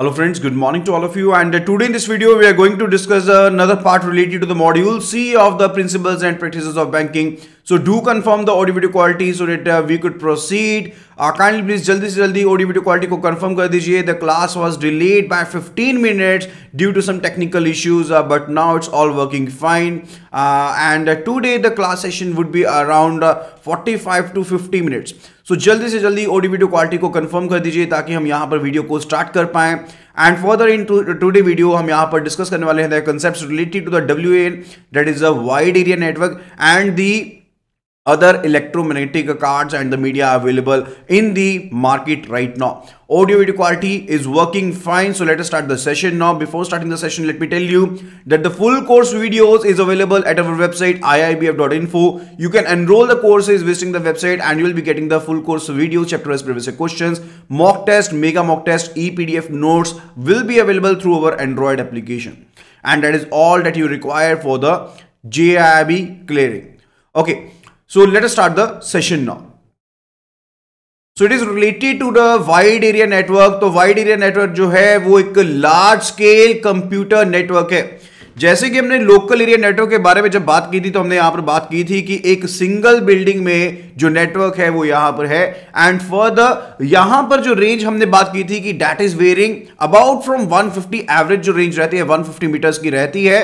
Hello friends, good morning to all of you and uh, today in this video we are going to discuss another part related to the module C of the principles and practices of banking. So do confirm the audio video quality so that uh, we could proceed. Uh, kindly please jaldi se jaldi audio video quality ko confirm कर The class was delayed by 15 minutes due to some technical issues uh, but now it's all working fine. Uh, and uh, today the class session would be around uh, 45 to 50 minutes. So so, जल्दी से जल्दी ओडी video quality को confirm कर दीजिए ताकि हम यहाँ पर वीडियो को स्टार्ट कर पाएं and further in today video हम यहाँ पर डिस्कस करने वाले हैं concept related to the W A N that is a area नेटवर्क network and other electromagnetic cards and the media available in the market right now audio video quality is working fine so let us start the session now before starting the session let me tell you that the full course videos is available at our website iibf.info you can enroll the courses visiting the website and you will be getting the full course videos chapter previous questions mock test mega mock test epdf notes will be available through our android application and that is all that you require for the JIB clearing okay So let us start the session now. So it is related to the wide area network तो wide area network जो है वो एक large scale computer network है जैसे कि हमने local area network के बारे में जब बात की थी तो हमने यहां पर बात की थी कि एक सिंगल बिल्डिंग में जो नेटवर्क है वो यहां पर है एंड फर्दर यहां पर जो रेंज हमने बात की थी कि that is varying about from 150 average जो रेंज रहती है 150 मीटर्स की रहती है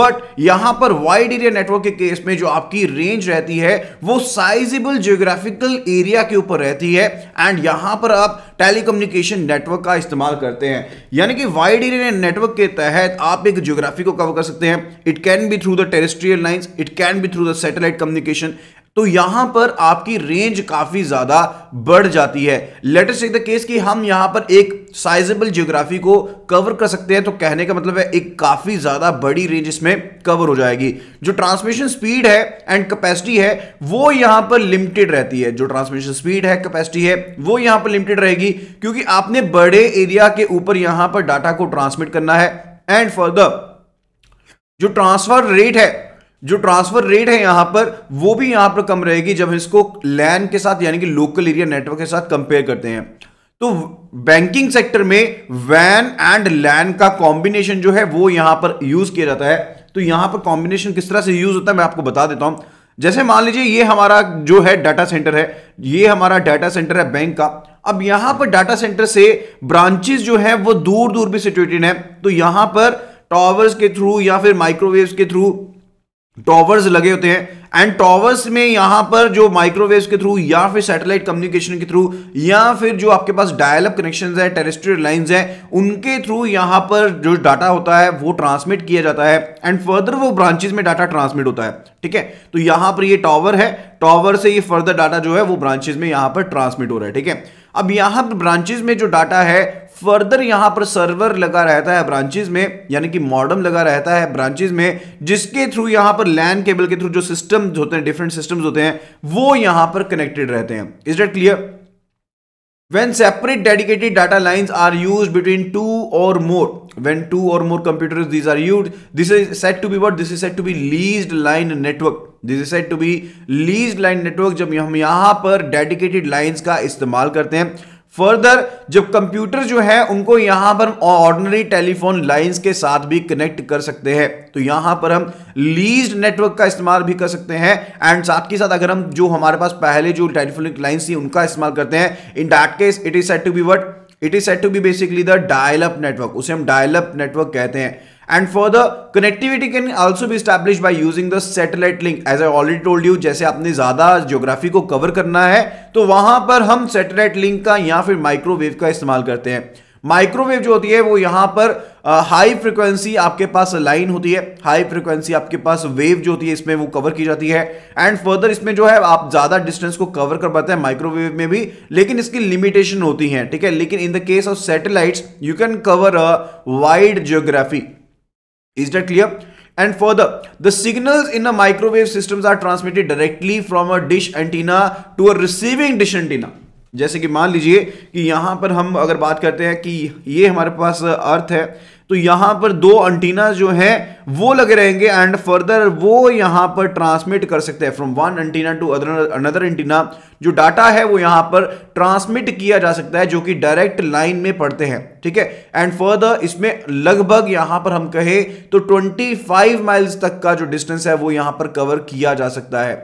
बट यहां पर वाइड एरिया नेटवर्क के केस में जो आपकी रेंज रहती है वो साइजेबल जियोग्राफिकल एरिया के ऊपर रहती है एंड यहां पर आप टेलीकम्युनिकेशन नेटवर्क का इस्तेमाल करते हैं यानी कि वाइड एरिया नेटवर्क के तहत आप एक जियोग्राफी को कवर कर सकते हैं it can be through the terrestrial lines it can be through the satellite communication तो यहां पर आपकी रेंज काफी ज्यादा बढ़ जाती है लेटेस्ट एक द केस कि हम यहां पर एक साइजेबल जियोग्राफी को कवर कर सकते हैं तो कहने का मतलब है एक काफी ज्यादा बड़ी रेंज इसमें कवर हो जाएगी जो ट्रांसमिशन स्पीड है एंड कैपेसिटी है वो यहां पर लिमिटेड रहती है जो ट्रांसमिशन स्पीड है कैपेसिटी है वो यहां पर लिमिटेड रहेगी क्योंकि आपने बड़े एरिया के ऊपर यहां पर डाटा को ट्रांसमिट करना है एंड फर्दर जो ट्रांसफर रेट है जो ट्रांसफर रेट है यहां पर वो भी यहां पर कम रहेगी जब इसको लैंड के साथ यानी कि लोकल एरिया नेटवर्क के साथ कंपेयर करते हैं तो बैंकिंग सेक्टर में वैन एंड लैन का कॉम्बिनेशन जो है वो यहां पर यूज किया जाता है तो यहां पर कॉम्बिनेशन किस तरह से यूज होता है मैं आपको बता देता हूं जैसे मान लीजिए ये हमारा जो है डाटा सेंटर है ये हमारा डाटा सेंटर है बैंक का अब यहां पर डाटा सेंटर से ब्रांचेस जो है वो दूर दूर भी सिचुएटेड है तो यहां पर टॉवर्स के थ्रू या फिर माइक्रोवेव के थ्रू टॉवर्स लगे होते हैं एंड टॉवर्स में यहां पर जो माइक्रोवेव्स के थ्रू या फिर सैटेलाइट कम्युनिकेशन के थ्रू या फिर जो आपके पास डायलअप कनेक्शन है टेरेस्ट्रियल लाइन है उनके थ्रू यहां पर जो डाटा होता है वो ट्रांसमिट किया जाता है एंड फर्दर वो ब्रांचेज में डाटा ट्रांसमिट होता है ठीक है तो यहां पर ये टॉवर है टॉवर से ये फर्दर डाटा जो है वो ब्रांचेज में यहां पर ट्रांसमिट हो रहा है ठीक है अब यहां पर ब्रांचेज में जो डाटा है फर्दर यहां पर सर्वर लगा रहता है ब्रांचेज में यानी कि मॉडर्म लगा रहता है ब्रांचेज में जिसके थ्रू यहां पर लैंड केबल के थ्रू जो सिस्टम होते हैं डिफरेंट सिस्टम होते हैं वो यहां पर कनेक्टेड रहते हैं is that clear when separate dedicated data lines are used between two or more when two or more computers these are used this is said to be what this is said to be leased line network This is said to be leased line network. जब हम यहां पर dedicated lines का इस्तेमाल करते हैं further जब computer जो है उनको यहां पर ऑर्डनरी टेलीफोन लाइंस के साथ भी कनेक्ट कर सकते हैं तो यहां पर हम लीज नेटवर्क का इस्तेमाल भी कर सकते हैं एंड साथ ही साथ अगर हम जो हमारे पास पहले जो टेलीफोनिक लाइंस थी उनका इस्तेमाल करते हैं in that case it is set to be what it is set to be basically the dial network उसे हम डायल अप नेटवर्क कहते हैं and further connectivity can also भी establish by using the satellite link as I already told you जैसे आपने ज़्यादा geography को cover करना है तो वहां पर हम सेटेलाइट लिंक का या फिर माइक्रोवेव का इस्तेमाल करते हैं माइक्रोवेव जो होती है वो यहां पर हाई फ्रिक्वेंसी आपके पास लाइन होती है हाई फ्रिक्वेंसी आपके पास वेव जो होती है इसमें वो कवर की जाती है एंड फर्दर इसमें जो है आप ज़्यादा डिस्टेंस को कवर कर पाते हैं माइक्रोवेव में भी लेकिन इसकी लिमिटेशन होती है ठीक है लेकिन in the case of satellites you can cover a wide geography Is that clear? And further, the signals in a microwave systems are transmitted directly from a dish antenna to a receiving dish antenna. जैसे कि मान लीजिए कि यहाँ पर हम अगर बात करते हैं कि ये हमारे पास अर्थ है तो यहां पर दो एंटीना जो है वो लगे रहेंगे एंड फर्दर वो यहां पर ट्रांसमिट कर सकते हैं from one antenna to other another antenna जो डाटा है वो यहां पर ट्रांसमिट किया जा सकता है जो कि डायरेक्ट लाइन में पड़ते हैं ठीक है एंड फर्दर इसमें लगभग यहां पर हम कहें तो 25 माइल्स तक का जो डिस्टेंस है वो यहां पर कवर किया जा सकता है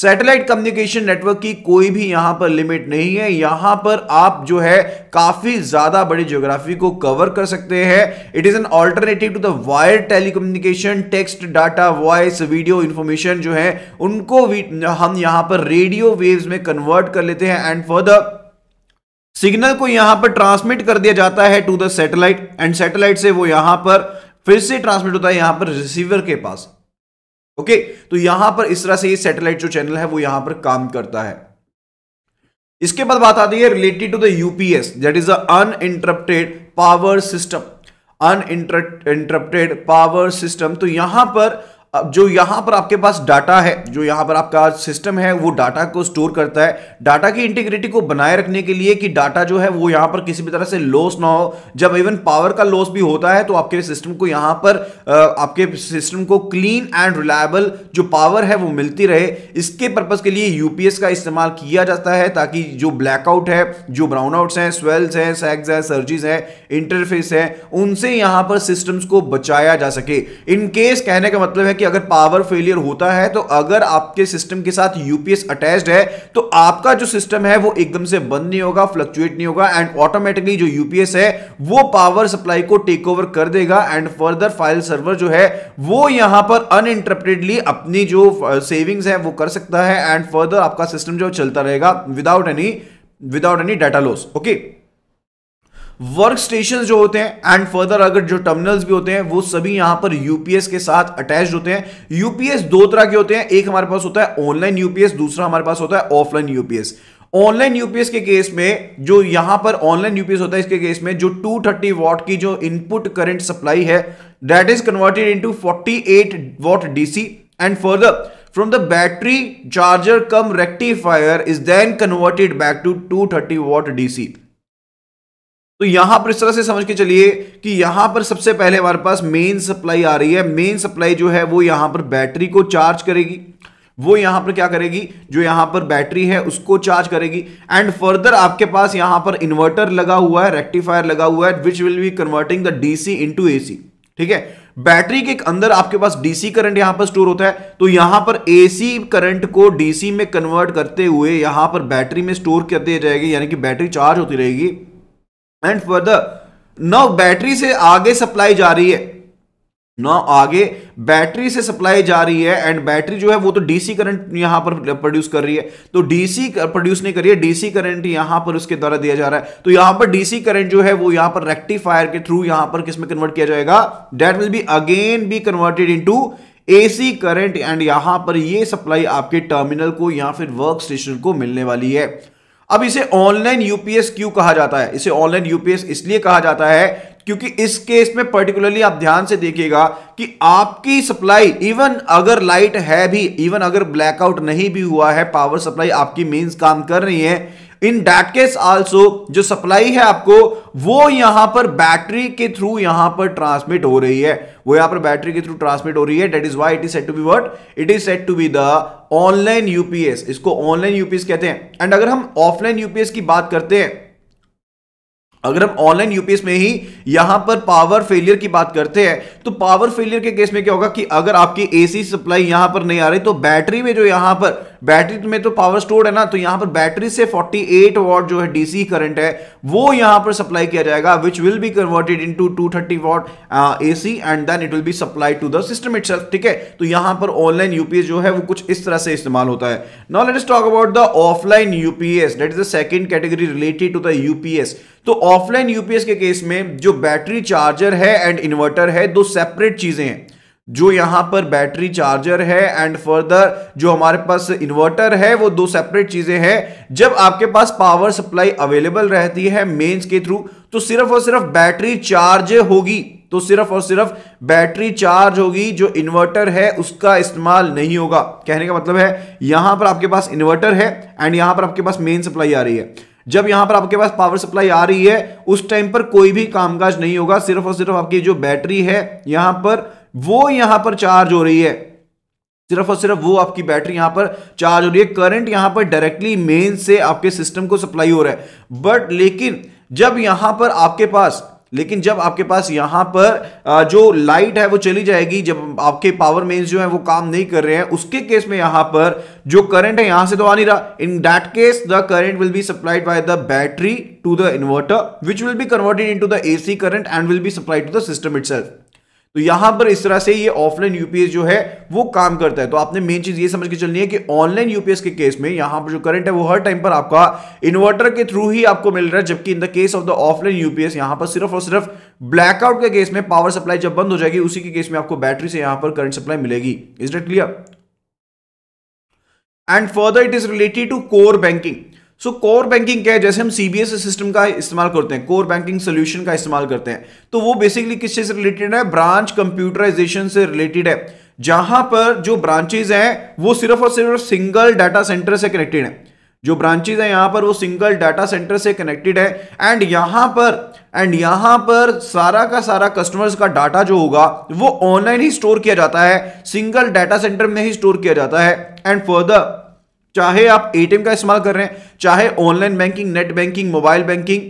सैटेलाइट कम्युनिकेशन नेटवर्क की कोई भी यहां पर लिमिट नहीं है यहां पर आप जो है काफी ज्यादा बड़ी ज्योग्राफी को कवर कर सकते हैं it is an alternative to the wire telecommunication text data voice video information जो है उनको हम यहां पर रेडियो वेव्स में कन्वर्ट कर लेते हैं एंड फर्दर सिग्नल को यहां पर ट्रांसमिट कर दिया जाता है to the satellite and satellite से वो यहां पर फिर से ट्रांसमिट होता है यहां पर रिसीवर के पास ओके तो यहां पर इस तरह से ये सैटेलाइट जो चैनल है वो यहां पर काम करता है इसके बाद बात आती है related to the UPS that is uninterrupted power system uninterrupted power system तो यहां पर अब जो यहां पर आपके पास डाटा है जो यहां पर आपका सिस्टम है वो डाटा को स्टोर करता है डाटा की इंटीग्रिटी को बनाए रखने के लिए कि डाटा जो है वो यहां पर किसी भी तरह से लॉस ना हो जब इवन पावर का लॉस भी होता है तो आपके सिस्टम को यहां पर आपके सिस्टम को क्लीन एंड रिलायबल जो पावर है वो मिलती रहे इसके पर्पज के लिए यूपीएस का इस्तेमाल किया जाता है ताकि जो ब्लैकआउट है जो ब्राउनआउट्स हैं स्वेल्स हैं सैग्स हैं सर्जीज हैं इंटरफेस है उनसे यहां पर सिस्टम्स को बचाया जा सके इनकेस कहने का मतलब है कि कि अगर पावर फेलियर होता है तो अगर आपके सिस्टम के साथ यूपीएस अटैच्ड है तो आपका जो सिस्टम है वो एकदम से बंद नहीं होगा फ्लक्चुएट नहीं होगा एंड ऑटोमेटिकली जो यूपीएस है वो पावर सप्लाई को टेक ओवर कर देगा एंड फर्दर फाइल सर्वर जो है वो यहां पर अनइंटरप्टेडली अपनी जो सेविंग्स है वो कर सकता है एंड फर्दर आपका सिस्टम जो चलता रहेगा without any without any data loss okay work station जो होते हैं एंड फर्दर अगर जो टर्मिनल्स भी होते हैं वो सभी यहां पर यूपीएस के साथ अटैच होते हैं यूपीएस दो तरह के होते हैं एक हमारे पास होता है ऑनलाइन यूपीएस दूसरा हमारे पास होता है ऑफलाइन यूपीएस ऑनलाइन यूपीएस के केस में जो यहां पर ऑनलाइन यूपीएस होता है इसके केस में जो 230 वॉट की जो इनपुट करंट सप्लाई है that is converted into 48 watt DC and further from the battery charger cum rectifier is then converted back to 230 watt DC. तो यहां पर इस तरह से समझ के चलिए कि यहां पर सबसे पहले हमारे पास मेन सप्लाई आ रही है मेन सप्लाई जो है वो यहां पर बैटरी को चार्ज करेगी वो यहां पर क्या करेगी जो यहां पर बैटरी है उसको चार्ज करेगी एंड फर्दर आपके पास यहां पर इन्वर्टर लगा हुआ है रेक्टिफायर लगा हुआ है which will be converting the DC into AC ठीक है बैटरी के अंदर आपके पास डीसी करंट यहां पर स्टोर होता है तो यहां पर एसी करंट को डीसी में कन्वर्ट करते हुए यहां पर बैटरी में स्टोर कर दिया जाएगी यानी कि बैटरी चार्ज होती रहेगी एंड फर्दर नाउ बैटरी से आगे सप्लाई जा रही है ना आगे बैटरी से सप्लाई जा रही है एंड बैटरी जो है वो तो डीसी करंट यहां पर प्रोड्यूस कर रही है तो डीसी प्रोड्यूस नहीं कर रही है डीसी करंट यहां पर उसके द्वारा दिया जा रहा है तो यहां पर डीसी करंट जो है वो यहां पर रेक्टिफायर के थ्रू यहां पर किसमें कन्वर्ट किया जाएगा that will be again be converted into AC current and यहां पर ये सप्लाई आपके टर्मिनल को या फिर वर्क स्टेशन को मिलने वाली है अब इसे ऑनलाइन यूपीएस क्यों कहा जाता है इसे ऑनलाइन यूपीएस इसलिए कहा जाता है क्योंकि इस केस में पर्टिकुलरली आप ध्यान से देखिएगा कि आपकी सप्लाई इवन अगर लाइट है भी इवन अगर ब्लैकआउट नहीं भी हुआ है पावर सप्लाई आपकी मेंस काम कर रही है इन दैट केस आल्सो जो सप्लाई है आपको वो यहां पर बैटरी के थ्रू यहां पर ट्रांसमिट हो रही है वो यहां पर बैटरी के थ्रू ट्रांसमिट हो रही है that is why it is set to be what it is set to be the online UPS इसको ऑनलाइन यूपीएस कहते हैं एंड अगर हम ऑफलाइन यूपीएस की बात करते हैं अगर हम ऑनलाइन यूपीएस में ही यहां पर पावर फेलियर की बात करते हैं तो पावर फेलियर के केस में क्या होगा कि अगर आपकी एसी सप्लाई यहां पर नहीं आ रही तो बैटरी में जो यहां पर बैटरी में तो पावर स्टोर्ड है ना तो यहां पर बैटरी से 48 वॉट जो है डीसी करंट है वो यहां पर सप्लाई किया जाएगा which will be converted into 230 watt A C and then it will be supply to the system itself ठीक है तो यहां पर ऑनलाइन यूपीएस जो है वो कुछ इस तरह से इस्तेमाल होता है now let us talk about the offline UPS that is the second category related to the UPS तो ऑफलाइन यूपीएस के केस में जो बैटरी चार्जर है एंड इन्वर्टर है दो सेपरेट चीजें हैं जो यहां पर बैटरी चार्जर है एंड फर्दर जो हमारे पास इन्वर्टर है वो दो सेपरेट चीजें हैं जब आपके पास पावर सप्लाई अवेलेबल रहती है मेंस के थ्रू तो सिर्फ और सिर्फ बैटरी चार्ज होगी तो सिर्फ और सिर्फ बैटरी चार्ज होगी जो इन्वर्टर है उसका इस्तेमाल नहीं होगा कहने का मतलब है यहां पर आपके पास इन्वर्टर है एंड यहां पर आपके पास मेन सप्लाई आ रही है जब यहां पर आपके पास पावर सप्लाई आ रही है उस टाइम पर कोई भी कामकाज नहीं होगा सिर्फ और सिर्फ आपकी जो बैटरी है यहां पर वो यहां पर चार्ज हो रही है सिर्फ और सिर्फ वो आपकी बैटरी यहां पर चार्ज हो रही है करंट यहां पर डायरेक्टली मेन से आपके सिस्टम को सप्लाई हो रहा है बट लेकिन जब यहां पर आपके पास लेकिन जब आपके पास यहां पर जो लाइट है वो चली जाएगी जब आपके पावर मेन्स जो है वो काम नहीं कर रहे हैं उसके केस में यहां पर जो करंट है यहां से तो आ नहीं रहा in that case the current will be supplied by the battery to the inverter which will be converted into the AC current and will be supplied to the system it तो यहां पर इस तरह से ये ऑफलाइन यूपीएस जो है वो काम करता है तो आपने मेन चीज ये समझ के चलनी है कि ऑनलाइन यूपीएस के केस में यहां पर जो करंट है वो हर टाइम पर आपका इन्वर्टर के थ्रू ही आपको मिल रहा है जबकि in the case of the offline UPS यहां पर सिर्फ और सिर्फ ब्लैकआउट के केस में पावर सप्लाई जब बंद हो जाएगी उसी के केस में आपको बैटरी से यहां पर करंट सप्लाई मिलेगी is that clear and further it is related to core banking so core banking क्या है जैसे हम सीबीएस सिस्टम का इस्तेमाल करते हैं कोर बैंकिंग सोल्यूशन का इस्तेमाल करते हैं तो वो बेसिकली किस चीज से रिलेटेड है ब्रांच कंप्यूटराइजेशन से रिलेटेड है जहां पर जो ब्रांचेज हैं वो सिर्फ और सिर्फ सिंगल डाटा सेंटर से कनेक्टेड है जो ब्रांचेज हैं यहां पर वो सिंगल डाटा सेंटर से कनेक्टेड है एंड यहां पर एंड यहां पर सारा का सारा कस्टमर्स का डाटा जो होगा वो ऑनलाइन ही स्टोर किया जाता है सिंगल डाटा सेंटर में ही स्टोर किया जाता है एंड फर्दर चाहे आप एटीएम का इस्तेमाल कर रहे हैं चाहे online banking net banking mobile banking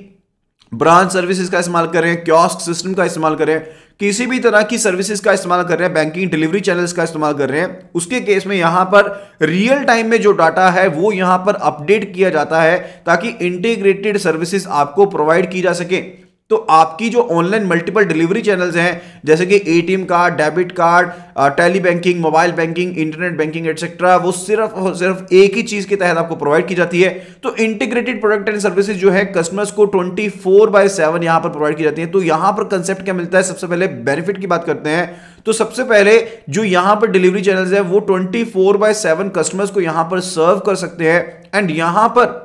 branch services का इस्तेमाल कर रहे हैं क्योस्क सिस्टम का इस्तेमाल कर रहे हैं किसी भी तरह की सर्विसेज का इस्तेमाल कर रहे हैं बैंकिंग डिलीवरी चैनल्स का इस्तेमाल कर रहे हैं उसके केस में यहां पर रियल टाइम में जो डाटा है वो यहां पर अपडेट किया जाता है ताकि इंटीग्रेटेड सर्विसेज आपको प्रोवाइड की जा सके तो आपकी जो ऑनलाइन मल्टीपल डिलीवरी चैनल्स हैं जैसे कि ATM card debit card tele banking mobile banking internet banking etcetera वो सिर्फ और सिर्फ एक ही चीज के तहत आपको प्रोवाइड की जाती है तो इंटीग्रेटेड प्रोडक्ट एंड सर्विसेज जो है कस्टमर्स को ट्वेंटी फोर बाय सेवन यहां पर प्रोवाइड की जाती है तो यहां पर कंसेप्ट क्या मिलता है सबसे पहले बेनिफिट की बात करते हैं तो सबसे पहले जो यहां पर डिलीवरी चैनल है वो twenty four by seven customers को यहां पर सर्व कर सकते हैं एंड यहां पर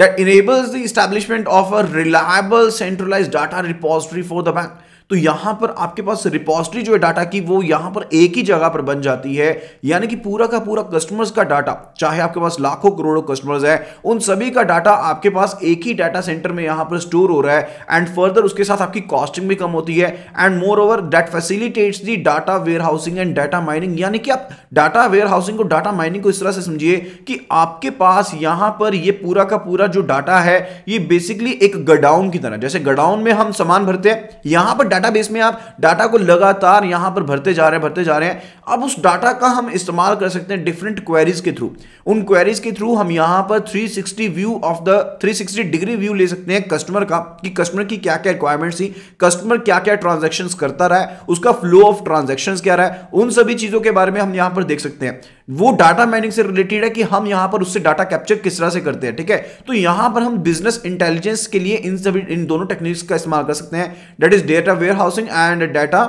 that enables the establishment of a reliable centralized data repository for the bank. तो यहां पर आपके पास रिपोजिटरी जो है डाटा की वो यहां पर एक ही जगह पर बन जाती है यानी कि पूरा का पूरा कस्टमर्स का डाटा चाहे आपके पास लाखों करोड़ों कस्टमर्स है उन सभी का डाटा आपके पास एक ही डाटा सेंटर में यहां पर स्टोर हो रहा है एंड फर्दर उसके साथ आपकी कॉस्टिंग भी कम होती है and moreover that facilitates the data warehousing and data mining यानी कि आप डाटा वेयर हाउसिंग को डाटा माइनिंग को इस तरह से समझिए कि आपके पास यहां पर ये पूरा का पूरा जो डाटा है ये बेसिकली एक गडाउन की तरह जैसे गडाउन में हम सामान भरते हैं यहां पर डाटा बेस में आप डाटा को लगातार यहां पर भरते जा रहे हैं भरते जा रहे हैं अब उस डाटा का हम इस्तेमाल कर सकते हैं डिफरेंट क्वेरीज के थ्रू उन क्वेरीज के थ्रू हम यहां पर 360 view of the 360 degree view ले सकते हैं कस्टमर का कि कस्टमर की क्या क्या रिक्वायरमेंट थी कस्टमर क्या क्या ट्रांजेक्शन करता रहा है उसका फ्लो ऑफ ट्रांजेक्शन क्या रहा है उन सभी चीज़ों के बारे में हम यहां पर देख सकते हैं वो डाटा माइनिंग से रिलेटेड है कि हम यहां पर उससे डाटा कैप्चर किस तरह से करते हैं ठीक है तो यहां पर हम बिजनेस इंटेलिजेंस के लिए इन सभी इन दोनों टेक्निक्स का इस्तेमाल कर सकते हैं that is data warehousing and data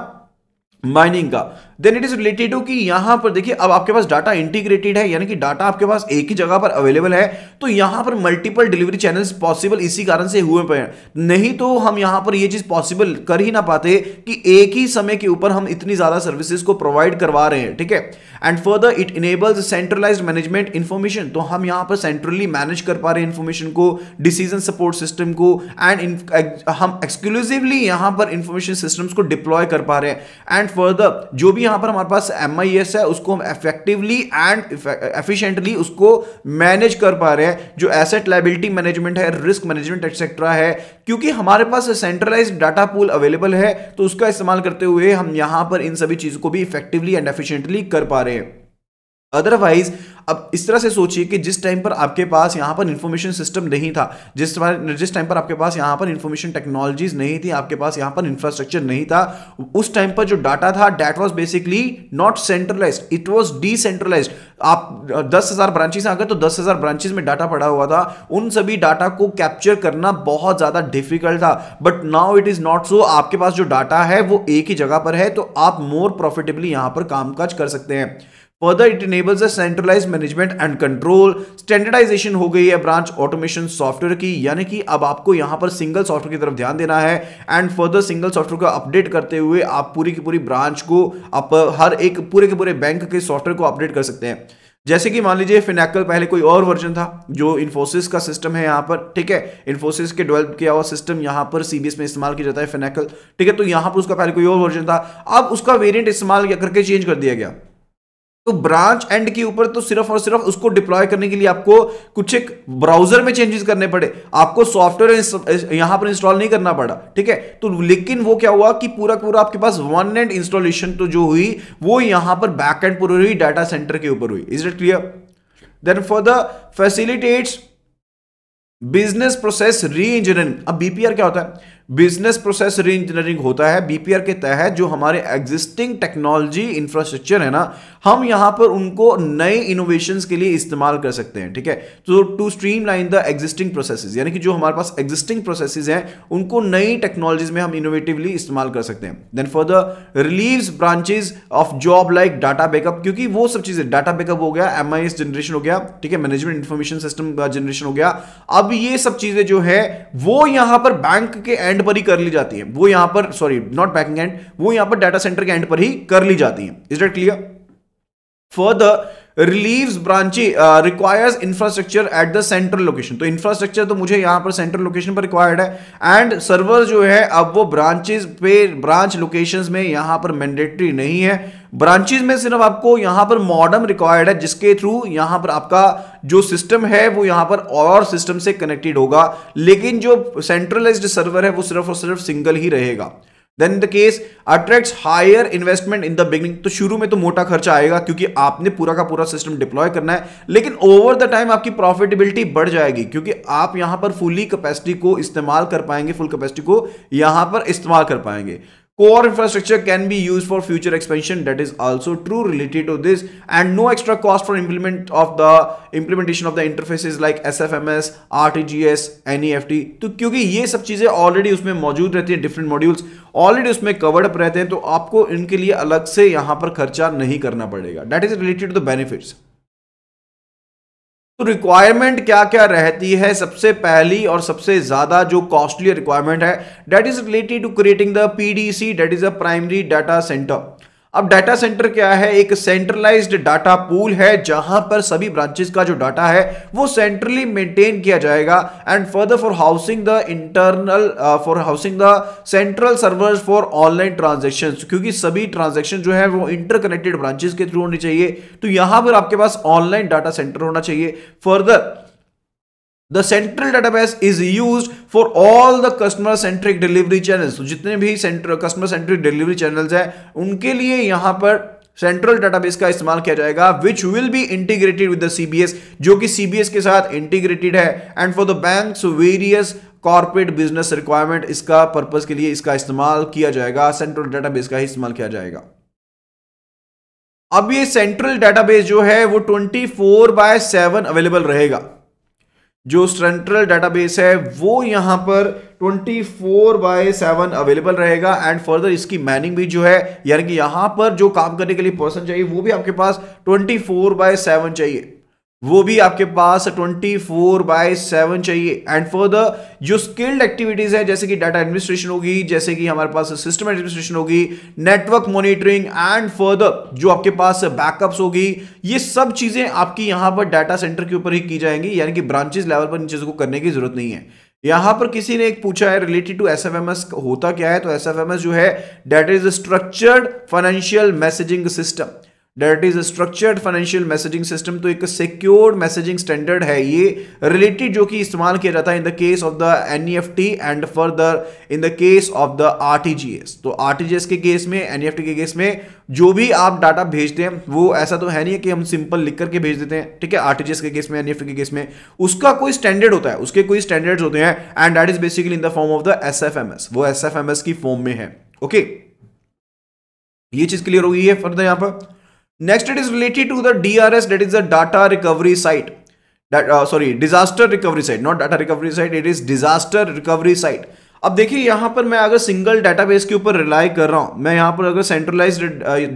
mining का then it is related to कि यहां पर देखिए अब आपके पास डाटा इंटीग्रेटेड है यानी कि डाटा आपके पास एक ही जगह पर अवेलेबल है तो यहां पर मल्टीपल डिलीवरी चैनल पॉसिबल इसी कारण से हुए पे नहीं तो हम यहां पर यह चीज पॉसिबल कर ही ना पाते कि एक ही समय के ऊपर हम इतनी ज्यादा सर्विसेज को प्रोवाइड करवा रहे हैं ठीक है and further it enables centralize management information तो हम यहां पर सेंट्रली मैनेज कर पा रहे हैं इन्फॉर्मेशन को डिसीजन सपोर्ट सिस्टम को एंड हम एक्सक्लूसिवली यहां पर इंफॉर्मेशन सिस्टम को डिप्लॉय कर पा रहे हैं एंड फर्दर जो भी यहां पर हमारे पास एम है उसको हम इफेक्टिवली एंड एफिशिएंटली उसको मैनेज कर पा रहे हैं जो एसेट लाइबिलिटी मैनेजमेंट है रिस्क मैनेजमेंट एक्सेट्रा है क्योंकि हमारे पास सेंट्रलाइज डाटा पूल अवेलेबल है तो उसका इस्तेमाल करते हुए हम यहां पर इन सभी चीज़ों को भी इफेक्टिवली एंड एफिशियंटली कर पा रहे हैं अदरवाइज अब इस तरह से सोचिए कि जिस टाइम पर आपके पास यहाँ पर इंफॉर्मेशन सिस्टम नहीं था जिस जिस टाइम पर आपके पास यहाँ पर इंफॉर्मेशन टेक्नोलॉजीज नहीं थी आपके पास यहाँ पर इंफ्रास्ट्रक्चर नहीं था उस टाइम पर जो डाटा था that was basically not centralize it was decentralize आप दस हज़ार ब्रांचेज आ गए तो दस हज़ार ब्रांचेज में डाटा पड़ा हुआ था उन सभी डाटा को कैप्चर करना बहुत ज़्यादा डिफिकल्ट था but now it is not so आपके पास जो डाटा है वो एक ही जगह पर है तो आप मोर प्रॉफिटेबली यहाँ पर कामकाज कर सकते हैं further it enables a centralize management and control standardization हो गई है ब्रांच ऑटोमेशन सॉफ्टवेयर की यानी कि अब आपको यहां पर सिंगल सॉफ्टवेयर की तरफ ध्यान देना है एंड फर्दर सिंगल सॉफ्टवेयर को अपडेट करते हुए आप पूरी की पूरी ब्रांच को आप हर एक पूरे के पूरे बैंक के सॉफ्टवेयर को अपडेट कर सकते हैं जैसे कि मान लीजिए फिनैकल पहले कोई और वर्जन था जो इन्फोसिस का सिस्टम है यहाँ पर ठीक है इन्फोसिस के डेवलप किया हुआ सिस्टम यहाँ पर सीबीएस में इस्तेमाल किया जाता है फिनैकल ठीक है तो यहाँ पर उसका पहले कोई और वर्जन था अब उसका वेरिएंट इस्तेमाल करके चेंज कर दिया गया तो ब्रांच एंड के ऊपर तो सिर्फ और सिर्फ उसको डिप्लॉय करने के लिए आपको कुछ एक ब्राउजर में चेंजेस करने पड़े आपको सॉफ्टवेयर यहां पर इंस्टॉल नहीं करना पड़ा ठीक है तो लेकिन वो क्या हुआ कि पूरा पूरा आपके पास वन एंड इंस्टॉलेशन तो जो हुई वो यहां पर बैक एंड पूरी हुई डाटा सेंटर के ऊपर हुई is it clear then for the facilitates business process reengineering अब बीपीआर क्या होता है बिजनेस प्रोसेस री इंजीनियरिंग होता है बीपीआर के तहत जो हमारे एग्जिस्टिंग टेक्नोलॉजी इंफ्रास्ट्रक्चर है ना हम यहां पर उनको नए इनोवेशन के लिए इस्तेमाल कर सकते हैं ठीक है तो to streamline the existing process यानी कि जो हमारे पास एग्जिस्टिंग प्रोसेस हैं उनको नई टेक्नोलॉजीज में हम इनोवेटिवली इस्तेमाल कर सकते हैं then the relieve branches of job like data backup क्योंकि वो सब चीजें डाटा बैकअप हो गया एम जनरेशन हो गया ठीक है मैनेजमेंट इंफॉर्मेशन सिस्टम का जनरेशन हो गया अब ये सब चीजें जो है वो यहां पर बैंक के एंड एंड पर ही कर ली जाती है वो यहां पर सॉरी नॉट बैकिंग एंड वो यहां पर डाटा सेंटर के एंड पर ही कर ली जाती है is that clear further relieves branches requires infrastructure at the central location तो इंफ्रास्ट्रक्चर तो मुझे यहां पर सेंट्रल लोकेशन पर रिक्वायर्ड है एंड सर्वर जो है अब वो ब्रांचेज पे ब्रांच लोकेशंस में यहां पर मैंडेटरी नहीं है ब्रांचेज में सिर्फ आपको यहां पर मॉडर्म रिक्वायर्ड है जिसके थ्रू यहां पर आपका जो सिस्टम है वो यहां पर और सिस्टम से कनेक्टेड होगा लेकिन जो सेंट्रलाइज्ड सर्वर है वो सिर्फ और सिर्फ सिंगल ही रहेगा then the case attracts higher investment in the beginning तो शुरू में तो मोटा खर्चा आएगा क्योंकि आपने पूरा का पूरा सिस्टम डिप्लॉय करना है लेकिन ओवर द टाइम आपकी प्रॉफिटेबिलिटी बढ़ जाएगी क्योंकि आप यहां पर फुली कैपेसिटी को इस्तेमाल कर पाएंगे फुल कैपेसिटी को यहां पर इस्तेमाल कर पाएंगे Core infrastructure can be used for future expansion. That is also true related to this and no extra cost for implement of the implementation of the interfaces like SFMS, RTGS, NEFT. तो क्योंकि ये सब चीजें already उसमें मौजूद रहती है different modules already उसमें कवर्ड अप रहते हैं तो आपको इनके लिए अलग से यहां पर खर्चा नहीं करना पड़ेगा that is related to the benefits तो रिक्वायरमेंट क्या क्या रहती है सबसे पहली और सबसे ज्यादा जो कॉस्टली रिक्वायरमेंट है that is related to creating the PDC that is a primary data center अब डाटा सेंटर क्या है एक सेंट्रलाइज्ड डाटा पूल है जहां पर सभी ब्रांचेस का जो डाटा है वो सेंट्रली मेंटेन किया जाएगा and further for housing the internal for housing the central servers for online transaction क्योंकि सभी ट्रांजेक्शन जो है वो इंटरकनेक्टेड ब्रांचेस के थ्रू होनी चाहिए तो यहां पर आपके पास ऑनलाइन डाटा सेंटर होना चाहिए further the central database is use for all the customer centric delivery channels जितने भी कस्टमर सेंट्रिक डिलीवरी चैनल्स हैं उनके लिए यहां पर सेंट्रल डाटाबेस का इस्तेमाल किया जाएगा which will be integrated with CBS जो कि सीबीएस के साथ इंटीग्रेटेड है and for the bank various corporate business requirement इसका पर्पज के लिए इसका इस्तेमाल किया जाएगा सेंट्रल डाटाबेस का ही इस्तेमाल किया जाएगा अब ये सेंट्रल डाटाबेस जो है वो 24 बाय सेवन अवेलेबल रहेगा जो सेंट्रल डेटाबेस है वो यहां पर 24 फोर बाय सेवन अवेलेबल रहेगा एंड फर्दर इसकी मैनिंग भी जो है यानी कि यहां पर जो काम करने के लिए पर्सन चाहिए वो भी आपके पास 24 फोर बाय सेवन चाहिए वो भी आपके पास 24 फोर बाय सेवन चाहिए एंड फर्दर जो स्किल्ड एक्टिविटीज है जैसे कि डाटा एडमिनिस्ट्रेशन होगी जैसे कि हमारे पास सिस्टम एडमिनिस्ट्रेशन होगी नेटवर्क मॉनिटरिंग एंड फर्दर जो आपके पास बैकअप्स होगी ये सब चीजें आपकी यहां पर डाटा सेंटर के ऊपर ही की जाएंगी यानी कि ब्रांचेज लेवल पर इन चीजों को करने की जरूरत नहीं है यहां पर किसी ने एक पूछा है रिलेटेड टू एस होता क्या है तो एस जो है that is structured financial messaging system that is structured financial messaging system तो एक सिक्योर्ड मैसेजिंग स्टैंडर्ड है ये रिलेटेड जो कि इस्तेमाल किया जाता है in the case of the N and further in the case of the R तो आर के केस में एन e के केस में जो भी आप डाटा भेजते हैं वो ऐसा तो है नहीं है कि हम सिंपल लिख करके भेज देते हैं ठीक है आर के केस में एन एफ e के केस में उसका कोई स्टैंडर्ड होता है उसके कोई स्टैंडर्ड्स होते हैं and that is basically in the form of the S वो एस एफ एम एस की फॉर्म में है ओके okay? ये चीज क्लियर हो गई है फर्दर यहाँ पर Next, it is related to the DRS, that is the data recovery site. That, uh, sorry, disaster recovery site, not data recovery site, it is disaster recovery site. अब देखिए यहां पर मैं अगर सिंगल डेटाबेस के ऊपर रिलाई कर रहा हूं मैं यहाँ पर अगर सेंट्रलाइज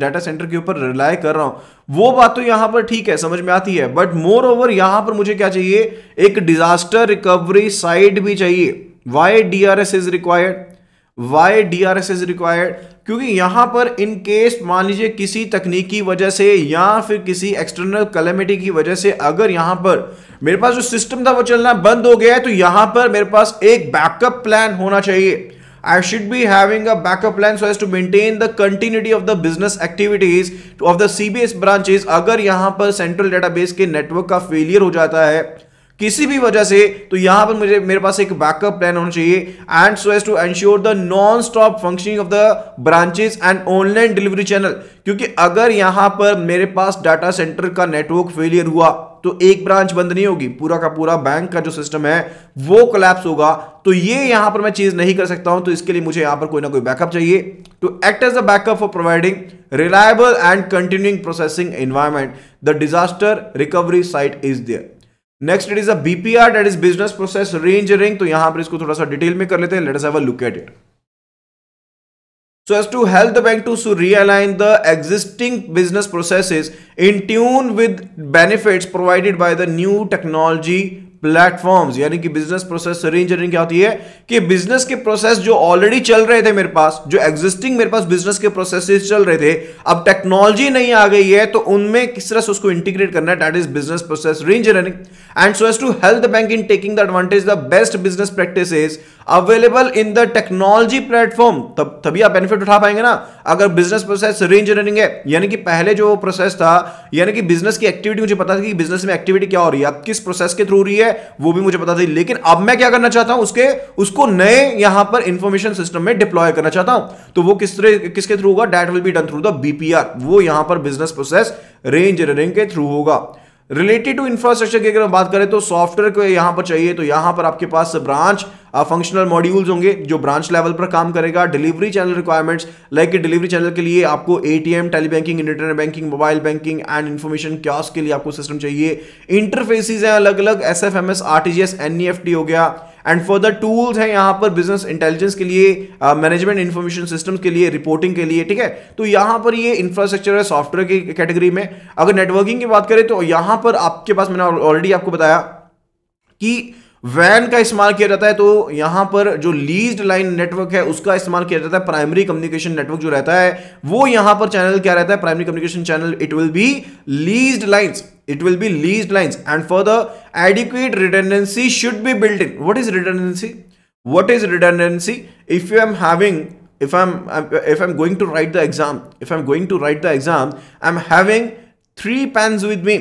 डाटा सेंटर के ऊपर रिलाई कर रहा हूं वो बात तो यहां पर ठीक है समझ में आती है बट मोर ओवर यहाँ पर मुझे क्या चाहिए एक डिजास्टर रिकवरी साइट भी चाहिए why D R S is required why D R S is required क्योंकि यहां पर इन केस मान लीजिए किसी तकनीकी वजह से या फिर किसी एक्सटर्नल कलेमिटी की वजह से अगर यहां पर मेरे पास जो सिस्टम था वो चलना बंद हो गया है तो यहां पर मेरे पास एक बैकअप प्लान होना चाहिए I should be having a backup plan so as to maintain the continuity of the business activities of the CBS branches अगर यहाँ पर central database के network का failure हो जाता है किसी भी वजह से तो यहां पर मुझे मेरे पास एक बैकअप प्लान होना चाहिए and so as to ensure the non stop functioning of the branches and online delivery channel क्योंकि अगर यहां पर मेरे पास डाटा सेंटर का नेटवर्क फेलियर हुआ तो एक ब्रांच बंद नहीं होगी पूरा का पूरा बैंक का जो सिस्टम है वो कलेप्स होगा तो ये यहां पर मैं चीज नहीं कर सकता हूं तो इसके लिए मुझे यहां पर कोई ना कोई बैकअप चाहिए to act as a backup for providing reliable and continuing processing environment the disaster recovery site is there next it is uh that is business process reengineering यहां पर इसको थोड़ा सा डिटेल में कर लेते हैं let's look at it so as to help the bank to realign the existing business process in tune with benefit provided by the new technology platforms यानी कि बिजनेस प्रोसेस रीइंजीनियरिंग क्या होती है कि बिजनेस के प्रोसेस जो already चल रहे थे मेरे पास जो एग्जिस्टिंग मेरे पास बिजनेस के प्रोसेसेस चल रहे थे अब टेक्नोलॉजी नहीं आ गई है तो उनमें किस तरह से उसको इंटीग्रेट करना है that is business process reengineering and so as to help the bank in taking the advantage the best business practice available in the technology platform तब तभी आप बेनिफिट उठा पाएंगे ना अगर बिजनेस प्रोसेस री इंजीनियरिंग है यानी कि पहले जो प्रोसेस था यानी कि बिजनेस की एक्टिविटी मुझे पता था कि बिजनेस में एक्टिविटी क्या हो रही है अब किस प्रोसेस के थ्रू रही है वो भी मुझे पता था लेकिन अब मैं क्या करना चाहता हूं उसके उसको नए यहां पर इंफॉर्मेशन सिस्टम में डिप्लॉय करना चाहता हूं तो वो किस तरह किसके थ्रू होगा that will be done through the BPR वो यहां पर बिजनेस प्रोसेस रेंज इंजीनियरिंग के थ्रू होगा रिलेटेड टू इंफ्रास्ट्रक्चर की अगर हम बात करें तो सॉफ्टवेयर को यहां पर चाहिए तो यहां पर आपके पास ब्रांच फंक्शनल मॉड्यूल्स होंगे जो ब्रांच लेवल पर काम करेगा डिलीवरी चैनल रिक्वायरमेंट्स लाइक कि डिलीवरी चैनल के लिए आपको ATM tele banking internet banking mobile banking and information kiosk के लिए आपको सिस्टम चाहिए इंटरफेसिस हैं अलग अलग S F M S R T G S N E F T हो गया एंड फर्दर टूल्स हैं यहाँ पर बिजनेस इंटेलिजेंस के लिए मैनेजमेंट इन्फॉर्मेशन सिस्टम के लिए रिपोर्टिंग के लिए ठीक है तो यहाँ पर ये इंफ्रास्ट्रक्चर है सॉफ्टवेयर की कैटेगरी में अगर नेटवर्किंग की बात करें तो यहाँ पर आपके पास मैंने ऑलरेडी आपको बताया कि वैन का इस्तेमाल किया जाता है तो यहां पर जो लीज लाइन नेटवर्क है उसका इस्तेमाल किया जाता है प्राइमरी कम्युनिकेशन नेटवर्क जो रहता है वो यहां पर चैनल क्या रहता है primary communication channel it will be lease line it will be lease line and for the adequate redundancy should be build in what is redundancy what is redundancy if you am having if i'm if i'm going to write the exam if i'm going to write the exam i'm having three pens with me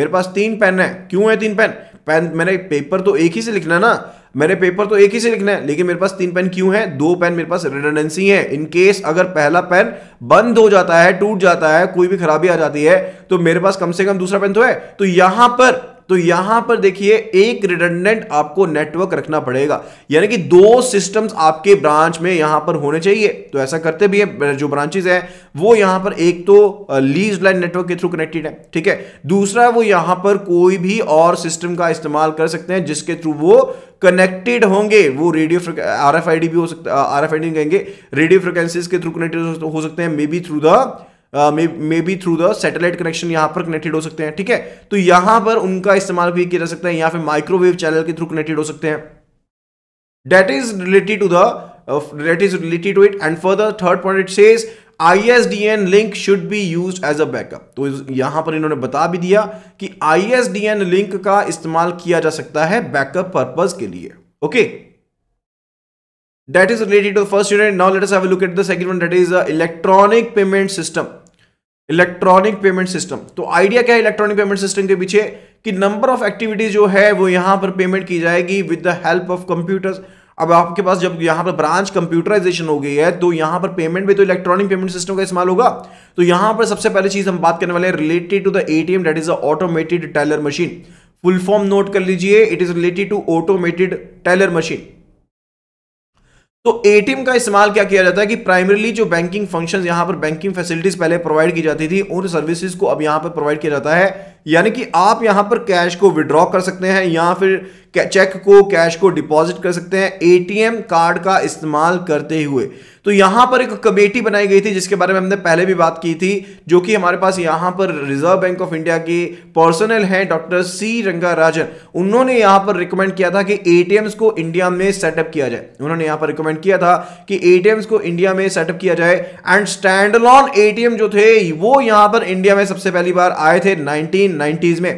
mere paas teen pen hai kyun hai teen pen pen मैंने paper तो एक ही से लिखना है ना मैंने paper तो एक ही से लिखना है लेकिन मेरे पास तीन पेन क्यों है दो पेन मेरे पास रिटर्डेंसी है इनकेस अगर पहला पेन बंद हो जाता है टूट जाता है कोई भी खराबी आ जाती है तो मेरे पास कम से कम दूसरा पेन तो है तो यहां पर तो यहां पर देखिए एक रिडंडेंट आपको नेटवर्क रखना पड़ेगा यानी कि दो सिस्टम्स आपके ब्रांच में यहां पर होने चाहिए तो ऐसा करते भी है जो ब्रांचेस है वो यहां पर एक तो लीज लाइन नेटवर्क के थ्रू कनेक्टेड है ठीक है दूसरा वो यहां पर कोई भी और सिस्टम का इस्तेमाल कर सकते हैं जिसके थ्रू वो कनेक्टेड होंगे वो radio R F I D भी हो सकता आर एफ आई डी कहेंगे रेडियो फ्रिक्वेंसीज के थ्रू कनेक्टेड हो सकते हैं may be through the may be through the satellite connection यहां पर कनेक्टेड हो सकते हैं ठीक है तो यहां पर उनका इस्तेमाल भी किया जा सकता है या फिर माइक्रोवेव चैनल के थ्रू कनेक्टेड हो सकते हैं that is related to the that is related to it and for the third point it says ISDN link should be use as a backup तो यहां पर इन्होंने बता भी दिया कि ISDN लिंक का इस्तेमाल किया जा सकता है बैकअप पर्पज के लिए okay okay? that is related to the first unit now let us have a look at the second one that is uh, electronic payment system electronic payment system तो idea क्या है electronic payment system के पीछे कि number of activities जो है वो यहां पर पेमेंट की जाएगी with the help of computers अब आपके पास जब यहां पर ब्रांच कंप्यूटराइजेशन हो गई है तो यहां पर पेमेंट भी तो इलेक्ट्रॉनिक पेमेंट सिस्टम का इस्तेमाल होगा तो यहाँ पर सबसे पहले चीज हम बात करने वाले related to the ATM that is automated teller machine full form note कर लीजिए it is related to automated teller machine तो एटीएम का इस्तेमाल क्या किया जाता है कि प्राइमरीली जो बैंकिंग फंक्शंस यहां पर बैंकिंग फैसिलिटीज पहले प्रोवाइड की जाती थी उन सर्विसेज को अब यहां पर प्रोवाइड किया जाता है यानी कि आप यहां पर कैश को विड्रॉ कर सकते हैं या फिर चेक को कैश को डिपॉजिट कर सकते हैं एटीएम कार्ड का इस्तेमाल करते हुए तो यहां पर एक कमेटी बनाई गई थी जिसके बारे में हमने पहले भी बात की थी जो कि हमारे पास यहां पर रिजर्व बैंक ऑफ इंडिया के पर्सनल हैं डॉक्टर सी रंगाराजन उन्होंने यहां पर रिकमेंड किया था कि एटीएम्स को इंडिया में सेटअप किया जाए उन्होंने यहां पर रिकमेंड किया था कि एटीएम्स को इंडिया में सेटअप किया जाए एंड स्टैंड एटीएम जो थे वो यहां पर इंडिया में सबसे पहली बार आए थे नाइनटीन में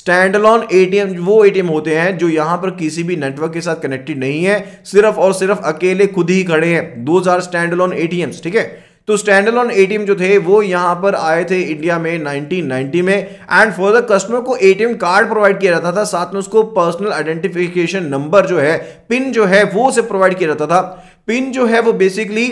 स्टैंड अलोन ए वो ए होते हैं जो यहां पर किसी भी नेटवर्क के साथ कनेक्टेड नहीं है सिर्फ और सिर्फ अकेले खुद ही खड़े हैं दो हजार स्टैंड अलोन ए ठीक है तो स्टैंड अलोन ए जो थे वो यहां पर आए थे इंडिया में 1990 में एंड फॉर द कस्टमर को ए कार्ड प्रोवाइड किया जाता था साथ में उसको पर्सनल आइडेंटिफिकेशन नंबर जो है पिन जो है वो उसे प्रोवाइड किया जाता था पिन जो है वो बेसिकली